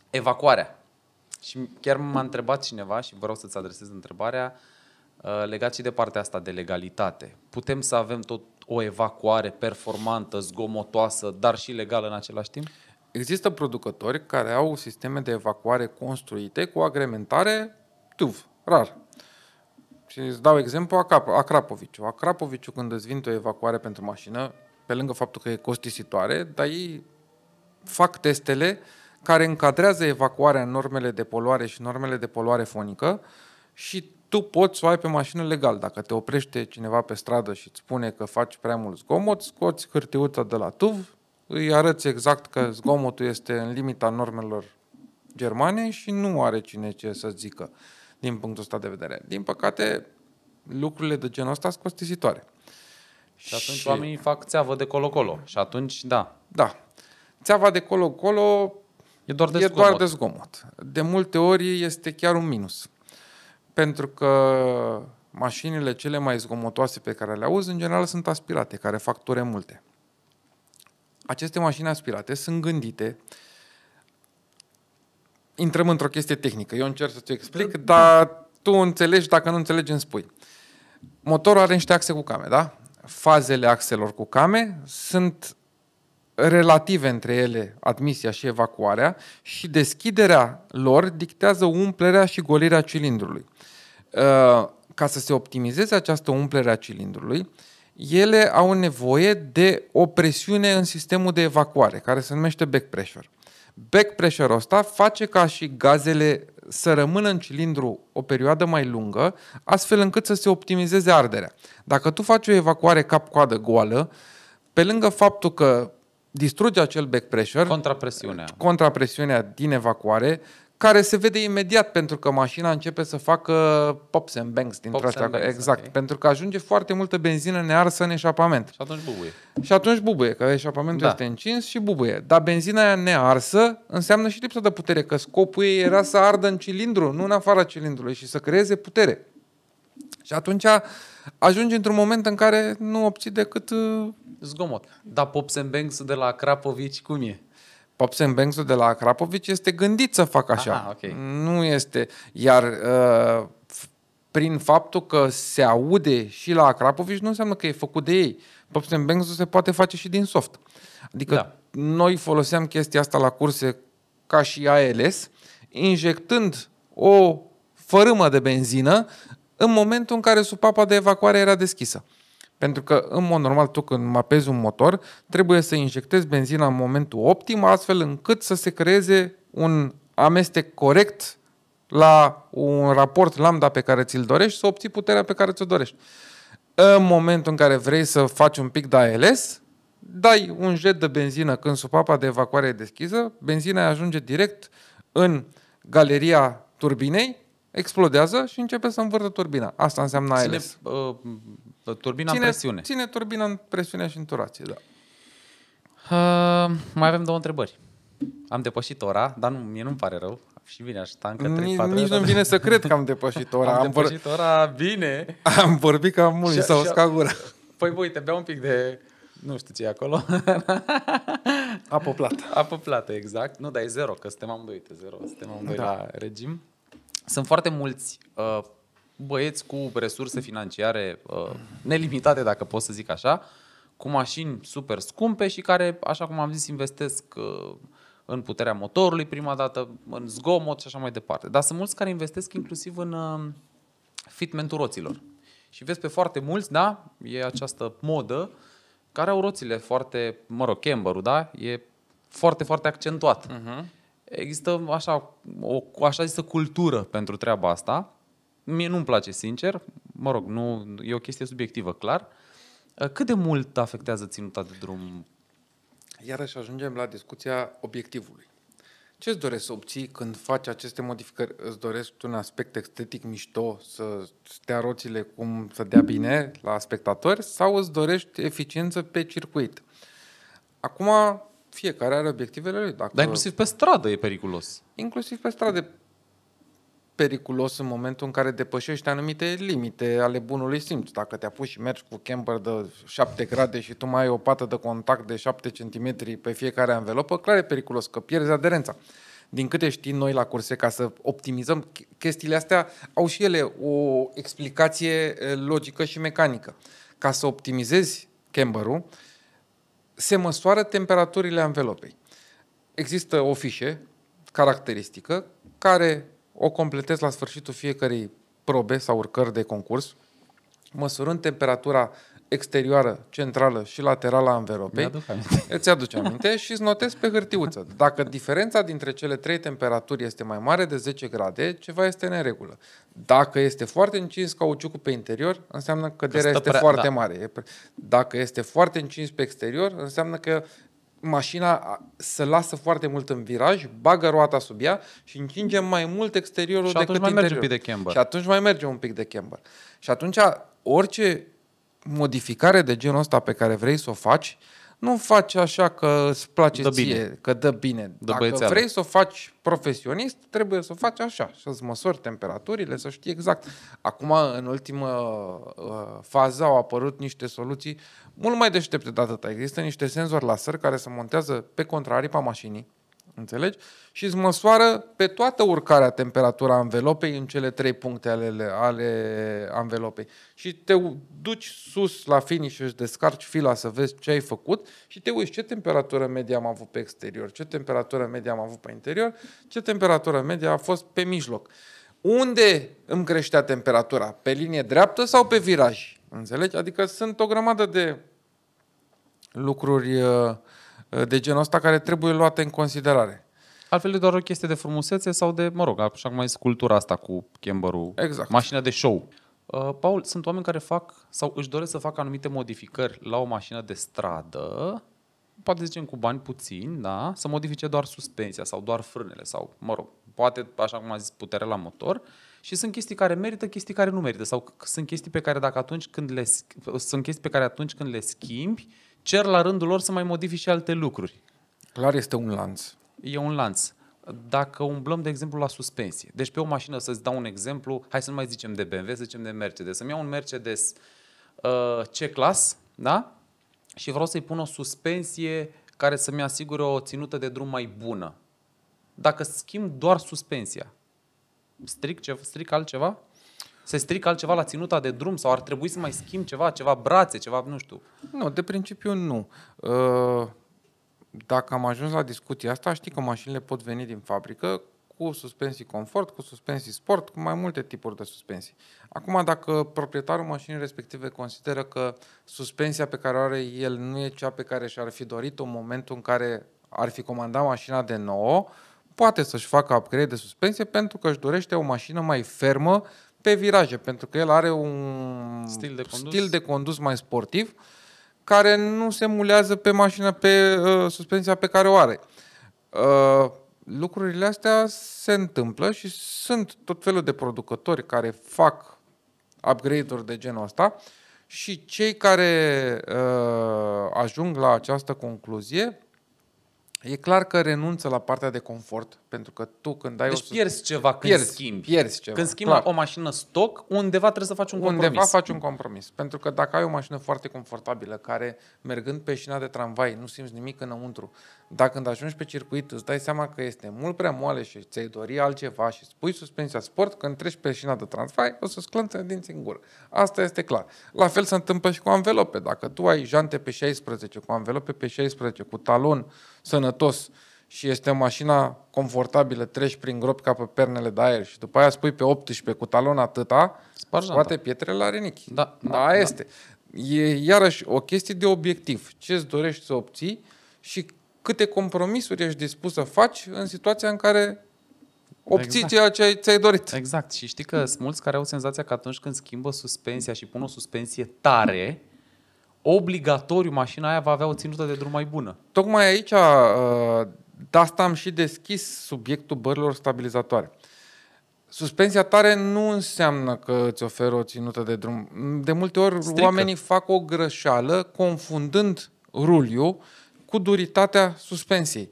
evacuarea. Și chiar m-a întrebat cineva și vreau să-ți adresez întrebarea uh, legat și de partea asta de legalitate. Putem să avem tot o evacuare performantă, zgomotoasă, dar și legală în același timp? Există producători care au sisteme de evacuare construite cu agrementare TUV, rar. Și îți dau exemplu Acrapoviciu. Acrapoviciu, când îți vin o evacuare pentru mașină, pe lângă faptul că e costisitoare, dar ei fac testele care încadrează evacuarea în normele de poluare și normele de poluare fonică și tu poți să o ai pe mașină legal. Dacă te oprește cineva pe stradă și îți spune că faci prea mult zgomot, scoți hârtiuța de la TUV, îi arăți exact că zgomotul este în limita normelor germane și nu are cine ce să zică din punctul ăsta de vedere. Din păcate, lucrurile de genul ăsta sunt costisitoare. Și atunci și... oamenii fac țeavă de colo-colo. Și atunci, da. Da. Țeava de colo-colo e doar de, e doar de zgomot. De multe ori este chiar un minus. Pentru că mașinile cele mai zgomotoase pe care le auzi, în general, sunt aspirate, care fac ture multe. Aceste mașini aspirate sunt gândite uh, intrăm într-o chestie tehnică. Eu încerc să-ți explic, păi, dar da. tu înțelegi, dacă nu înțelegi, îmi spui. Motorul are niște axe cu came, da? Fazele axelor cu came sunt relative între ele, admisia și evacuarea, și deschiderea lor dictează umplerea și golirea cilindrului. Ă, ca să se optimizeze această umplere a cilindrului, ele au nevoie de o presiune în sistemul de evacuare, care se numește back pressure back pressure-ul ăsta face ca și gazele să rămână în cilindru o perioadă mai lungă, astfel încât să se optimizeze arderea. Dacă tu faci o evacuare cap-coadă goală, pe lângă faptul că distruge acel back pressure, contrapresiunea. contrapresiunea din evacuare, care se vede imediat pentru că mașina începe să facă pops and bangs din pops astea. Bangs, exact, okay. pentru că ajunge foarte multă benzină nearsă în eșapament. Și atunci bubuie. Și atunci bubuie, că eșapamentul da. este încins și bubuie. Dar benzina aia nearsă înseamnă și lipsa de putere, că scopul ei era să ardă în cilindru, nu în afara cilindrului și să creeze putere. Și atunci ajungi într-un moment în care nu obții decât... Uh, Zgomot. Dar pops and bangs de la Crapovici cum e? Popsen Banks de la Krapovic este gândit să facă așa. Aha, okay. Nu este. Iar uh, prin faptul că se aude și la Krapovic nu înseamnă că e făcut de ei. Popsen Banks se poate face și din soft. Adică da. noi foloseam chestia asta la curse ca și ALS, injectând o fărâmă de benzină în momentul în care supapa de evacuare era deschisă. Pentru că, în mod normal, tu când mapezi un motor, trebuie să injectezi benzina în momentul optim, astfel încât să se creeze un amestec corect la un raport lambda pe care ți-l dorești, să obții puterea pe care ți-o dorești. În momentul în care vrei să faci un pic de ALS, dai un jet de benzină când supapa de evacuare e deschisă, benzina ajunge direct în galeria turbinei explodează și începe să învârtă turbina. Asta înseamnă ține, ALS. Uh, turbina ține, în presiune. Ține turbina în presiune și în turație, da. Uh, mai avem două întrebări. Am depășit ora, dar nu, mie nu-mi pare rău. Și bine, aș sta încă 3-4 Nici, nici nu-mi vine să cred că am depășit ora. am, am depășit vor... ora, bine. Am vorbit ca mult, și, sau a... gura. Păi uite, bea un pic de... Nu știu ce e acolo. Apă plată. Apă plată, exact. Nu, dar e zero, că suntem amândoi, uite, zero. Suntem amândoi da. la regim sunt foarte mulți uh, băieți cu resurse financiare uh, nelimitate, dacă pot să zic așa, cu mașini super scumpe și care, așa cum am zis, investesc uh, în puterea motorului prima dată, în zgomot și așa mai departe. Dar sunt mulți care investesc inclusiv în uh, fitmentul roților. Și vezi pe foarte mulți, da, e această modă, care au roțile foarte, mă rog, camber da, e foarte, foarte accentuat. Uh-huh. Există așa, o așa zisă cultură pentru treaba asta. Mie nu-mi place, sincer. Mă rog, nu, e o chestie subiectivă, clar. Uh, cât de mult afectează ținuta de drum? Iarăși ajungem la discuția obiectivului. Ce îți dorești să obții când faci aceste modificări? Îți dorești un aspect estetic mișto, să stea roțile cum să dea bine la spectatori sau îți dorești eficiență pe circuit? Acum, fiecare are obiectivele lui. Dacă... Dar inclusiv pe stradă e periculos. Inclusiv pe stradă e periculos în momentul în care depășești anumite limite ale bunului simț. Dacă te apuci și mergi cu camper de 7 grade și tu mai ai o pată de contact de 7 cm pe fiecare anvelopă, clar e periculos, că pierzi aderența. Din câte știm noi la curse, ca să optimizăm chestiile astea, au și ele o explicație eh, logică și mecanică. Ca să optimizezi camberul, se măsoară temperaturile anvelopei. Există o fișă caracteristică care o completez la sfârșitul fiecărei probe sau urcări de concurs, măsurând temperatura exterioară, centrală și laterală a înveropei, aduc <laughs> îți aduce aminte și îți notezi pe hârtiuță. Dacă diferența dintre cele trei temperaturi este mai mare de 10 grade, ceva este în regulă. Dacă este foarte încins cauciucul pe interior, înseamnă că căderea este prea, foarte da. mare. Dacă este foarte încins pe exterior, înseamnă că mașina se lasă foarte mult în viraj, bagă roata sub ea și încinge mai mult exteriorul și decât mai interiorul. Merge un pic de camber. Și atunci mai merge un pic de camber. Și atunci orice modificare de genul ăsta pe care vrei să o faci, nu faci așa că îți place dă ție, bine. că dă bine. Dă Dacă băiețeală. vrei să o faci profesionist, trebuie să o faci așa, să-ți măsori temperaturile, să știi exact. Acum, în ultimă uh, fază, au apărut niște soluții mult mai deștepte de atâta. Există niște senzori laser care se montează pe contraripa mașinii, Înțelegi? Și îți măsoară pe toată urcarea temperatura anvelopei în cele trei puncte ale, ale anvelopei. Și te duci sus la finish și descarci fila să vezi ce ai făcut și te uiți ce temperatură medie am avut pe exterior, ce temperatură medie am avut pe interior, ce temperatură medie a fost pe mijloc. Unde îmi creștea temperatura? Pe linie dreaptă sau pe viraj? Înțelegi? Adică sunt o grămadă de lucruri uh, Eh, de genul ăsta care trebuie luate în considerare. Altfel e doar o chestie de frumusețe sau de, mă rog, așa cum mai e cultura asta cu chemberul, exact. mașina de show. Uh, Paul, sunt oameni care fac sau își doresc să facă anumite modificări la o mașină de stradă, poate zicem cu bani puțini, da? să modifice doar suspensia sau doar frânele sau, mă rog, poate, așa cum a zis, puterea la motor și sunt chestii care merită, chestii care nu merită sau sunt chestii pe care dacă atunci când le, sunt chestii pe care atunci când le schimbi, cer la rândul lor să mai modifice alte lucruri. Clar este un lanț. E un lanț. Dacă umblăm, de exemplu, la suspensie. Deci pe o mașină, să-ți dau un exemplu, hai să nu mai zicem de BMW, să zicem de Mercedes. Să-mi iau un Mercedes uh, C-Class, da? Și vreau să-i pun o suspensie care să-mi asigure o ținută de drum mai bună. Dacă schimb doar suspensia, stric, ce, stric altceva? se strică altceva la ținuta de drum sau ar trebui să mai schimb ceva, ceva brațe, ceva, nu știu. Nu, de principiu nu. Ă, dacă am ajuns la discuția asta, știi că mașinile pot veni din fabrică cu suspensii confort, cu suspensii sport, cu mai multe tipuri de suspensii. Acum, dacă proprietarul mașinii respective consideră că suspensia pe care o are el nu e cea pe care și-ar fi dorit-o în momentul în care ar fi comandat mașina de nouă, poate să-și facă upgrade de suspensie pentru că își dorește o mașină mai fermă pe viraje, pentru că el are un stil de condus, stil de condus mai sportiv care nu se mulează pe mașina, pe uh, suspensia pe care o are. Uh, lucrurile astea se întâmplă și sunt tot felul de producători care fac upgrade-uri de genul ăsta și cei care uh, ajung la această concluzie E clar că renunță la partea de confort, pentru că tu când ai deci o... pierzi ceva când pierzi, schimbi. Pierzi ceva, Când schimbi clar. o mașină stoc, undeva trebuie să faci un undeva compromis. Undeva faci un compromis. Pentru că dacă ai o mașină foarte confortabilă, care mergând pe șina de tramvai nu simți nimic înăuntru, dacă când ajungi pe circuit îți dai seama că este mult prea moale și ți-ai dori altceva și spui suspensia sport, când treci pe șina de tramvai o să-ți clănțe din în gură. Asta este clar. La fel se întâmplă și cu anvelope. Dacă tu ai jante pe 16, cu anvelope pe 16, cu talon sănătos, sănătos și este mașina confortabilă, treci prin gropi ca pe pernele de aer și după aia spui pe 18 cu talon atâta, Sparjanta. poate pietrele la renichi. Da, da, da, da. este. Da. E iarăși o chestie de obiectiv. Ce îți dorești să obții și câte compromisuri ești dispus să faci în situația în care obții exact. ceea ce ți-ai dorit. Exact. Și știi că sunt mulți care au senzația că atunci când schimbă suspensia și pun o suspensie tare, obligatoriu mașina aia va avea o ținută de drum mai bună. Tocmai aici, uh, de asta am și deschis subiectul bărilor stabilizatoare. Suspensia tare nu înseamnă că îți oferă o ținută de drum. De multe ori Strică. oamenii fac o greșeală confundând ruliu cu duritatea suspensiei.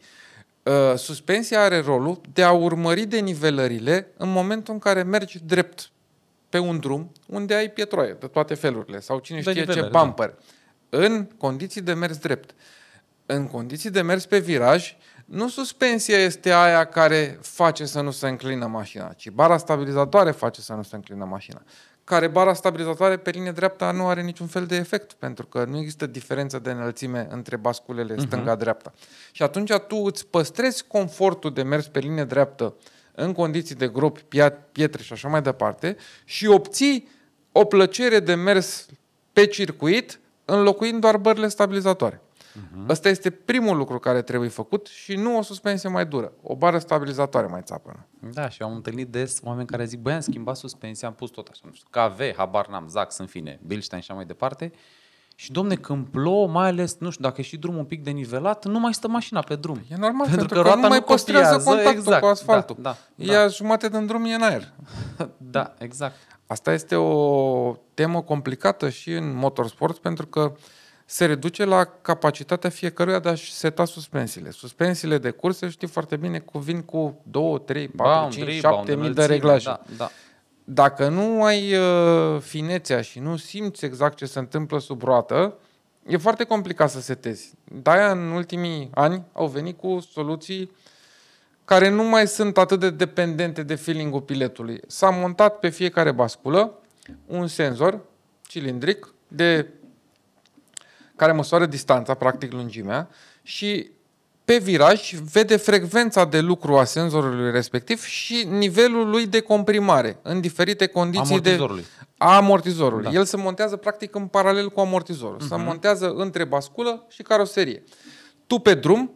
Uh, suspensia are rolul de a urmări denivelările în momentul în care mergi drept pe un drum unde ai pietroaie de toate felurile sau cine știe ce da. bumper. Da în condiții de mers drept. În condiții de mers pe viraj, nu suspensia este aia care face să nu se înclină mașina, ci bara stabilizatoare face să nu se înclină mașina. Care bara stabilizatoare pe linie dreapta nu are niciun fel de efect, pentru că nu există diferență de înălțime între basculele uh-huh. stânga-dreapta. Și atunci tu îți păstrezi confortul de mers pe linie dreaptă în condiții de gropi, pietre și așa mai departe și obții o plăcere de mers pe circuit înlocuind doar bările stabilizatoare. Uh-huh. Mhm. Asta este primul lucru care trebuie făcut și nu o suspensie mai dură. O bară stabilizatoare mai țapănă. Da, și am întâlnit des oameni care zic, băi, am schimbat suspensia, am pus tot așa, nu știu, KV, habar n-am, Zax, în fine, Bilstein și așa mai departe. Și domne, când plouă, mai ales, nu știu, dacă e și drumul un pic de nivelat, nu mai stă mașina pe drum. E normal, pentru, pentru că, că roata nu mai păstrează contactul exact, cu da, asfaltul. Da, da, Ea da. jumate din drum e în aer. <laughs> da, exact. Asta este o temă complicată și în motorsport pentru că se reduce la capacitatea fiecăruia de a-și seta suspensiile. Suspensiile de curse, știi foarte bine, vin cu 2, 3, 4, bound, 5, 7 mii de reglaje. Da, da. Dacă nu ai uh, finețea și nu simți exact ce se întâmplă sub roată, e foarte complicat să setezi. De-aia, în ultimii ani, au venit cu soluții uh, care nu mai sunt atât de dependente de feeling-ul piletului. S-a montat pe fiecare basculă un senzor cilindric de care măsoară distanța, practic lungimea, și pe viraj vede frecvența de lucru a senzorului respectiv și nivelul lui de comprimare în diferite condiții amortizorului. de a amortizorului. Da. El se montează practic în paralel cu amortizorul. Uh-huh. Se mhm. montează între basculă și caroserie. Tu pe drum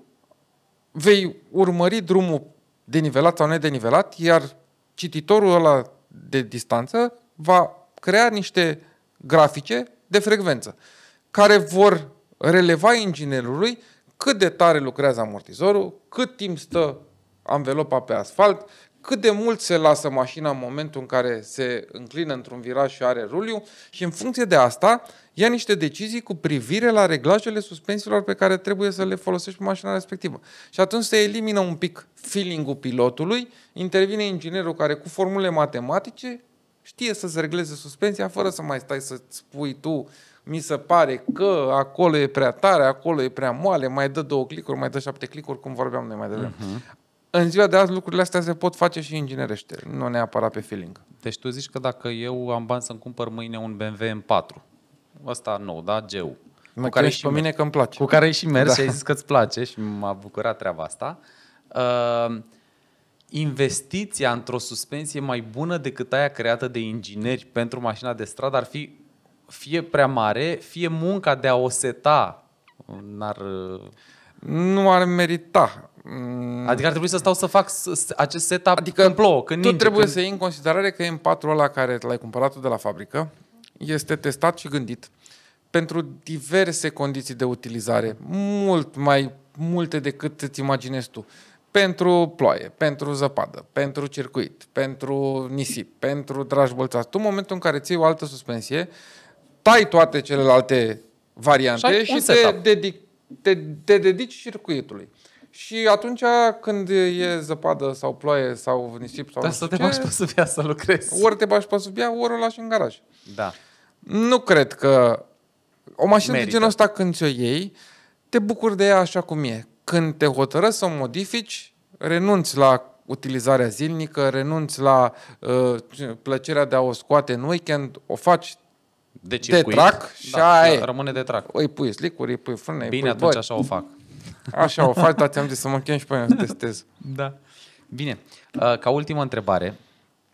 vei urmări drumul denivelat sau nedenivelat, iar cititorul ăla de distanță va crea niște grafice de frecvență care vor releva inginerului cât de tare lucrează amortizorul, cât timp stă anvelopa pe asfalt, cât de mult se lasă mașina în momentul în care se înclină într-un viraj și are ruliu și în funcție de asta ia niște decizii cu privire la reglajele suspensiilor pe care trebuie să le folosești pe mașina respectivă. Și atunci se elimină un pic feeling-ul pilotului, intervine inginerul care cu formule matematice știe să-ți regleze suspensia fără să mai stai să spui tu mi se pare că acolo e prea tare, acolo e prea moale, mai dă două clicuri, mai dă șapte clicuri, cum vorbeam noi mai devreme. Uh-huh în ziua de azi lucrurile astea se pot face și inginerește, nu neapărat pe feeling. Deci tu zici că dacă eu am bani să-mi cumpăr mâine un BMW M4, ăsta nou, da, Geu, cu care și pe mine că îmi place. Cu care ai și mers da. și ai zis că îți place și m-a bucurat treaba asta. Uh, investiția într-o suspensie mai bună decât aia creată de ingineri pentru mașina de stradă ar fi fie prea mare, fie munca de a o seta. N-ar... Uh, nu ar merita Mm. Adică ar trebui să stau să fac acest setup adică când plouă, când Tu ninge, trebuie când... să iei în considerare că în patru ăla care l-ai cumpărat de la fabrică este testat și gândit pentru diverse condiții de utilizare, mult mai multe decât îți imaginezi tu. Pentru ploaie, pentru zăpadă, pentru circuit, pentru nisip, pentru bolțați. Tu în momentul în care ții o altă suspensie, tai toate celelalte variante și, și te, dedic, te, te dedici circuitului. Și atunci când e zăpadă sau ploaie sau nisip sau Dar să te bași pe subia să lucrezi. Ori te bași pe subia, ori o lași în garaj. Da. Nu cred că o mașină Merită. de genul ăsta când ți-o iei, te bucuri de ea așa cum e. Când te hotărăști să o modifici, renunți la utilizarea zilnică, renunți la uh, plăcerea de a o scoate în weekend, o faci de, de trac da, și da, aia Rămâne de trac. Îi pui slicuri, îi pui frâne, Bine, îi pui atunci băi. așa o fac. Așa o faci, dar ți-am zis să mă chem și pe mine să testez. Da. Bine, uh, ca ultimă întrebare,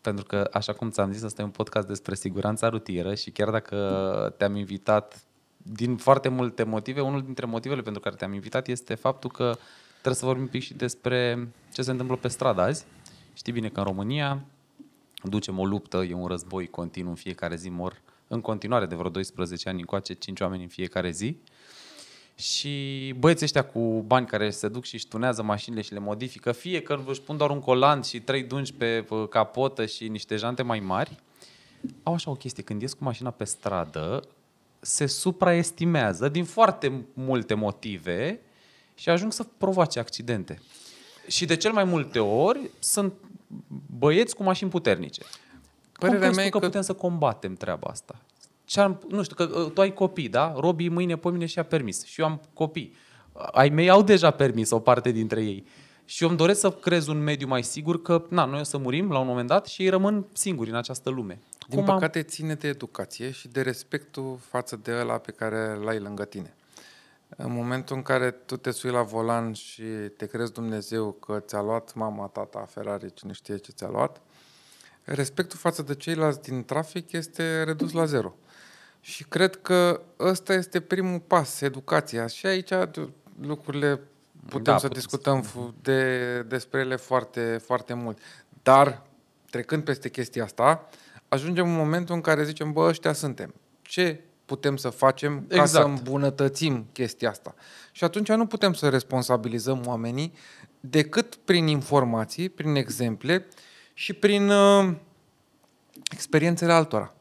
pentru că, așa cum ți-am zis, asta e un podcast despre siguranța rutieră și chiar dacă te-am invitat din foarte multe motive, unul dintre motivele pentru care te-am invitat este faptul că trebuie să vorbim un pic și despre ce se întâmplă pe stradă azi. Știi bine că în România ducem o luptă, e un război continuu, în fiecare zi mor în continuare de vreo 12 ani încoace 5 oameni în fiecare zi. Uh, și băieții ăștia cu bani care se duc și își tunează mașinile și le modifică, fie că își pun doar un colant și trei dungi pe capotă și niște jante mai mari, au așa o chestie, când ies cu mașina pe stradă, se supraestimează din foarte multe motive și ajung să provoace accidente. Și de cel mai multe ori sunt băieți cu mașini puternice. Părerea Cum mea că, că putem să combatem treaba asta? ce am, nu știu, că uh, tu ai copii, da? Robi mâine, mine și a permis. Și eu am copii. Ai mei au deja permis o parte dintre ei. Și eu îmi doresc să crez un mediu mai sigur că, na, noi o să murim la un moment dat și ei rămân singuri în această lume. Din Cum păcate, am... ține de educație și de respectul față de ăla pe care l-ai lângă tine. În momentul în care tu te sui la volan și te crezi Dumnezeu că ți-a luat mama, tata, Ferrari, cine știe ce ți-a luat, respectul față de ceilalți din trafic este redus la zero. Și cred că ăsta este primul pas, educația. Și aici lucrurile putem da, să putem discutăm de, despre ele foarte, foarte mult. Dar, trecând peste chestia asta, ajungem în momentul în care zicem, bă, ăștia suntem. Ce putem să facem exact. ca să exact. îmbunătățim chestia asta? Și atunci nu putem să responsabilizăm oamenii decât prin informații, prin exemple și prin uh, experiențele altora.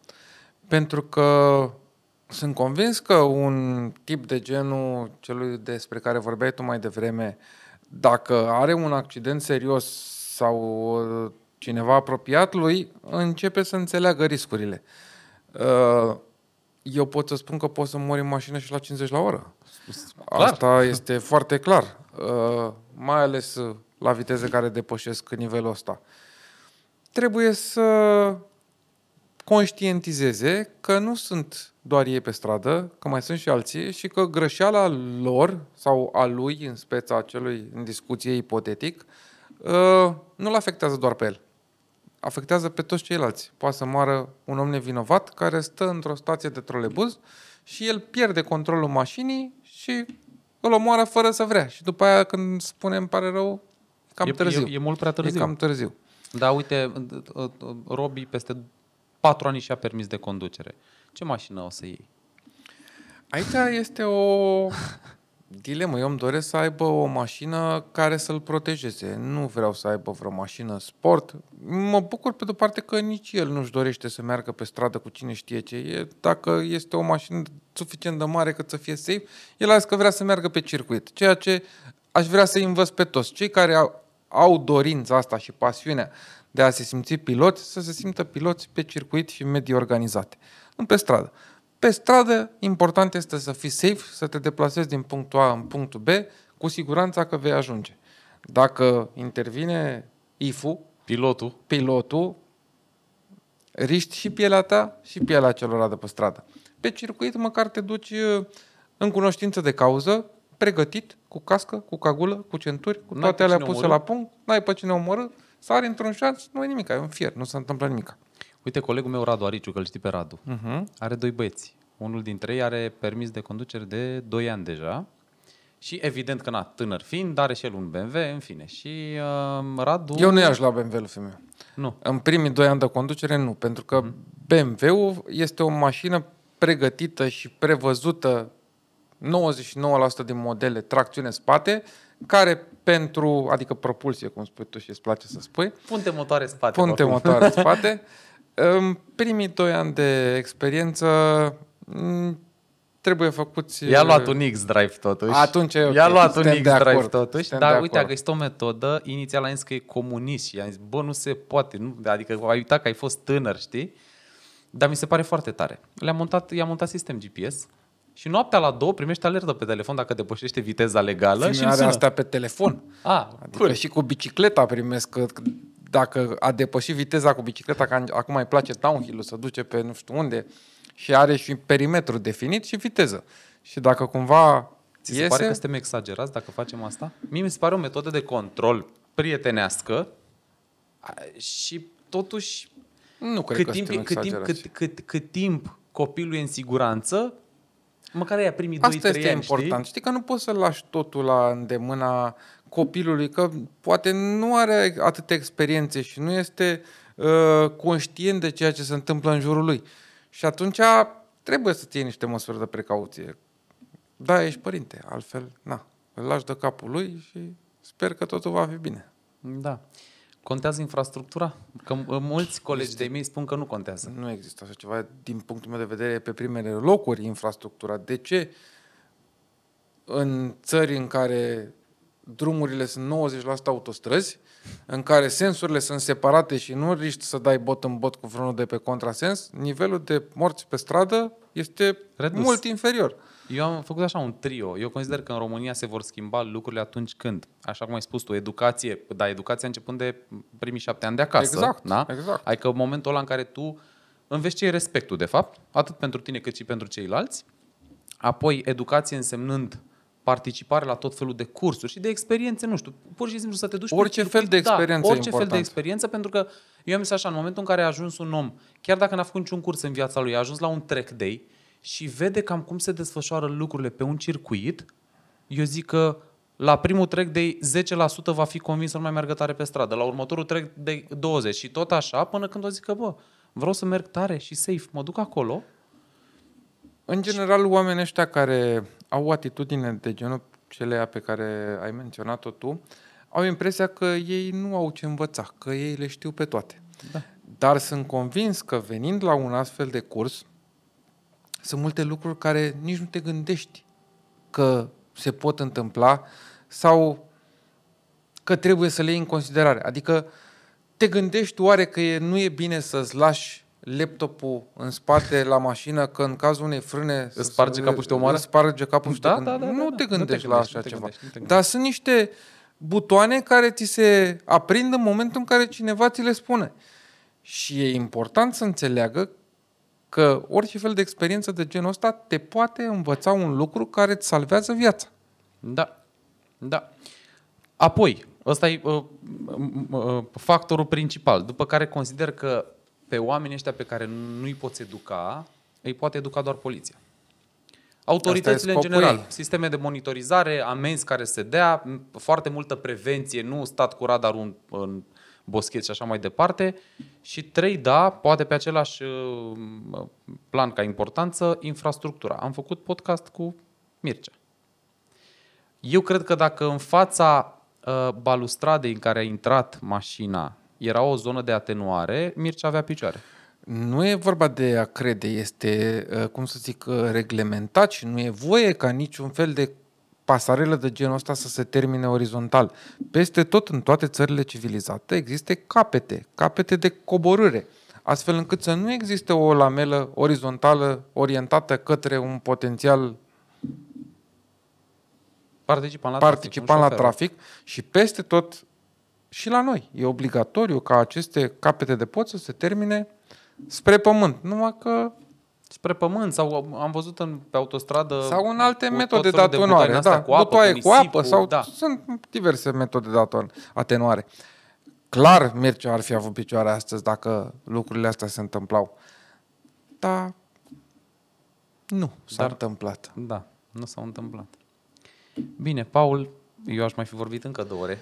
Pentru că sunt convins că un tip de genul celui despre care vorbeai tu mai devreme, dacă are un accident serios sau cineva apropiat lui, începe să înțeleagă riscurile. Uh, eu pot să spun că pot să mori în mașină și la 50 la oră. Clar. Asta este foarte clar. Uh, mai ales la viteze care depășesc nivelul ăsta. Trebuie să conștientizeze că nu sunt doar ei pe stradă, că mai sunt și alții și că greșeala lor sau a lui în speța acelui în discuție ipotetic uh, nu-l afectează doar pe el. Afectează pe toți ceilalți. Poate să moară un om nevinovat care stă într-o stație de trolebuz și el pierde controlul mașinii și îl omoară fără să vrea. Și după aia când spune îmi pare rău, cam e, târziu. E, e mult prea târziu. E cam târziu. Da, uite, Robi peste patru ani și-a permis de conducere. Ce mașină o să iei? Aici este o dilemă. Eu îmi doresc să aibă o mașină care să-l protejeze. Nu vreau să aibă vreo mașină sport. Mă bucur pe de-o parte că nici el nu-și dorește să meargă pe stradă cu cine știe ce e. Dacă este o mașină suficient de mare cât să fie safe, el a zis că vrea să meargă pe circuit. Ceea ce aș vrea să-i învăț pe toți. Cei care au, au dorința asta și pasiunea de a se simți pilot, să se simtă piloți pe circuit și medii organizate. Nu pe stradă. Pe stradă, important este să fii safe, să te deplasezi din punctul A în punctul B, cu siguranța că vei ajunge. Dacă intervine IFU, pilotul, pilotul riști și pielea ta și pielea celor de pe stradă. Pe circuit măcar te duci uh, în cunoștință de cauză, pregătit, cu cască, cu cagulă, cu centuri, cu toate alea puse omorâ. la punct, n-ai pe cine omorâ, sare într-un șanț, nu e nimic, e un fier, nu se întâmplă nimic. Uite, colegul meu Radu Ariciu, că știi pe Radu, uh-huh. are doi băieți. Unul dintre ei are permis de conducere de 2 ani deja și evident că, n-a tânăr fiind, are și el un BMW, în fine. Și uh, Radu... Eu nu i-aș la BMW-ul femeie. Nu. În primii doi ani de conducere, nu, pentru că uh-huh. Mhm. BMW-ul este o mașină pregătită și prevăzută 99% din modele tracțiune spate, care pentru, adică propulsie, cum spui tu și îți place să spui. Punte motoare spate. Punte oricum. motoare <laughs> spate. În primii doi ani de experiență mm, trebuie făcuți... I-a luat uh, un X-Drive totuși. Atunci e okay. I-a luat un X-Drive totuși, dar uite, că este o metodă, inițial a zis că e comunist și a zis, bă, nu se poate, nu, adică ai uitat că ai fost tânăr, știi? Dar mi se pare foarte tare. Le-am montat, i-am montat sistem GPS, și noaptea la două primești alertă pe telefon dacă depășește viteza legală Ține și are sună. asta pe telefon. A, adică cool. și cu bicicleta primesc că dacă a depășit viteza cu bicicleta, că acum îi place downhill-ul, să duce pe nu știu unde și are și perimetru definit și viteză. Și dacă cumva Ți se iese... pare că suntem exagerați dacă facem asta? Mie mi se pare o metodă de control prietenească și totuși nu cred cât, că timp, cât, timp, cât, cât, cât timp copilul e în siguranță, Măcar aia primii 2-3 ani, Asta este important. Știi? știi că nu poți să lași totul la îndemâna copilului, că poate nu are atâtea experiențe și nu este uh, conștient de ceea ce se întâmplă în jurul lui. Și atunci trebuie să ții niște măsuri de precauție. Da, ești părinte, altfel, na, îl lași de capul lui și sper că totul va fi bine. Da. Contează infrastructura? Că uh, mulți colegi de mei spun că nu contează. Nu există așa ceva. Din punctul meu de vedere, pe primele locuri infrastructura. De ce în țări în care drumurile sunt 90% autostrăzi, în care sensurile sunt separate și nu riști să dai bot în bot cu vreunul de pe contrasens, nivelul de morți pe stradă este Redus. mult inferior. Eu am făcut așa un trio. Eu consider că în România se vor schimba lucrurile atunci când, așa cum ai spus tu, educație, da, educația începând de primii șapte ani de acasă. Exact, da? exact. Adică momentul ăla în care tu înveți ce e respectul, de fapt, atât pentru tine cât și pentru ceilalți. Apoi educație însemnând participare la tot felul de cursuri și de experiențe, nu știu, pur și simplu să te duci... Da, orice fel de experiență da, Orice fel de experiență, pentru că eu am zis așa, în momentul în care a ajuns un om, chiar dacă n-a făcut niciun curs în viața lui, a ajuns la un track day, și vede cam cum se desfășoară lucrurile pe un circuit, eu zic că la primul trec de 10% va fi convins să nu mai meargă tare pe stradă, la următorul trec de 20% și tot așa, până când o zic că, bă, vreau să merg tare și safe, mă duc acolo. În general, și... oamenii ăștia care au o atitudine de genul celea pe care ai menționat-o tu, au impresia că ei nu au ce învăța, că ei le știu pe toate. Da. Dar sunt convins că venind la un astfel de curs, sunt multe lucruri care nici nu te gândești că se pot întâmpla sau că trebuie să le iei în considerare. Adică te gândești oare că e, nu e bine să-ți lași laptopul în spate la mașină, că în cazul unei frâne îți sparge capul și te omoară? sparge capul și da, te da, da, da, Nu te gândești, nu te gândești la așa gândești, ceva. Gândești, Dar sunt niște butoane care ți se aprind în momentul în care cineva ți le spune. Și e important să înțeleagă că orice fel de experiență de genul ăsta te poate învăța un lucru care îți salvează viața. Da. Da. Apoi, ăsta e uh, uh, factorul principal, după care consider că pe oamenii ăștia pe care nu-i poți educa, îi poate educa doar poliția. Autoritățile în general, ei. sisteme de monitorizare, amenzi care se dea, foarte multă prevenție, nu stat cu radarul în, în Boschet și așa mai departe. Și trei, da, poate pe același uh, plan ca importanță, infrastructura. Am făcut podcast cu Mircea. Eu cred că dacă în fața uh, balustradei în care a intrat mașina era o zonă de atenuare, Mircea avea picioare. Nu e vorba de a crede, este, uh, cum să zic, reglementat și nu e voie ca niciun fel de pasarele de genul ăsta să se termine orizontal. Peste tot, în toate țările civilizate, există capete, capete de coborâre, astfel încât să nu existe o lamelă orizontală orientată către un potențial participant la, participant trafic, la trafic și peste tot și la noi. E obligatoriu ca aceste capete de pod să se termine spre pământ. Numai că spre pământ sau am văzut în, pe autostradă... Sau în alte metode de atenuare, de da, cu apă, butoaie cu, cu apă sau da. sunt diverse metode de atenuare. Clar Mircea ar fi avut picioare astăzi dacă lucrurile astea se întâmplau. Dar nu s-a Dar, întâmplat. Da, nu s a întâmplat. Bine, Paul, eu aș mai fi vorbit încă două ore.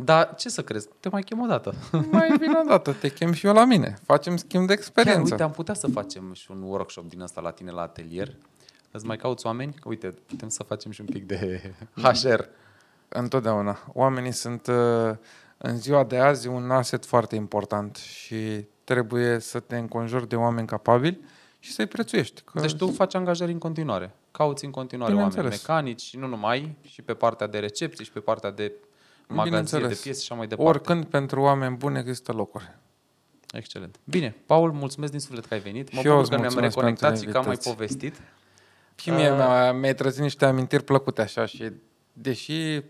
Dar ce să crezi? Te mai chem o dată. Mai bine o dată, te chem și eu la mine. Facem schimb de experiență. Chiar, uite, am putea să facem și un workshop din asta la tine la atelier. Îți mai cauți oameni? Uite, putem să facem și un pic de HR. <laughs> Întotdeauna. Oamenii sunt uh, în ziua de azi un asset foarte important și trebuie să te înconjuri de oameni capabili și să-i prețuiești. Că... Deci tu faci angajări în continuare. Cauți în continuare oameni mecanici, și nu numai, și pe partea de recepție, și pe partea de magazie de piese și mai departe. Oricând pentru oameni buni există locuri. Excelent. Bine, Paul, mulțumesc din suflet că ai venit. Mă bucur că ne-am reconectat și că am mai povestit. Și mie uh... mi-ai trezit niște amintiri plăcute așa și deși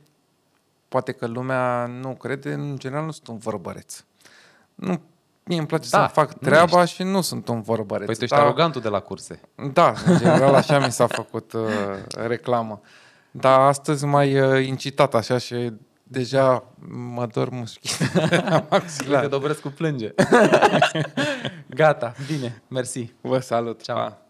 poate că lumea nu crede, în general nu sunt un vorbăreț. Nu mie îmi place da, să fac treaba nu ești. și nu sunt un vorbăreț. Păi tu ești da, arogantul de la curse. Da, în general așa mi s-a făcut uh, reclamă. Dar astăzi mai ai uh, incitat așa și deja mă dor mușchi. <laughs> te dobresc cu plânge. <laughs> Gata, bine, mersi. Vă salut. Ceau. Pa.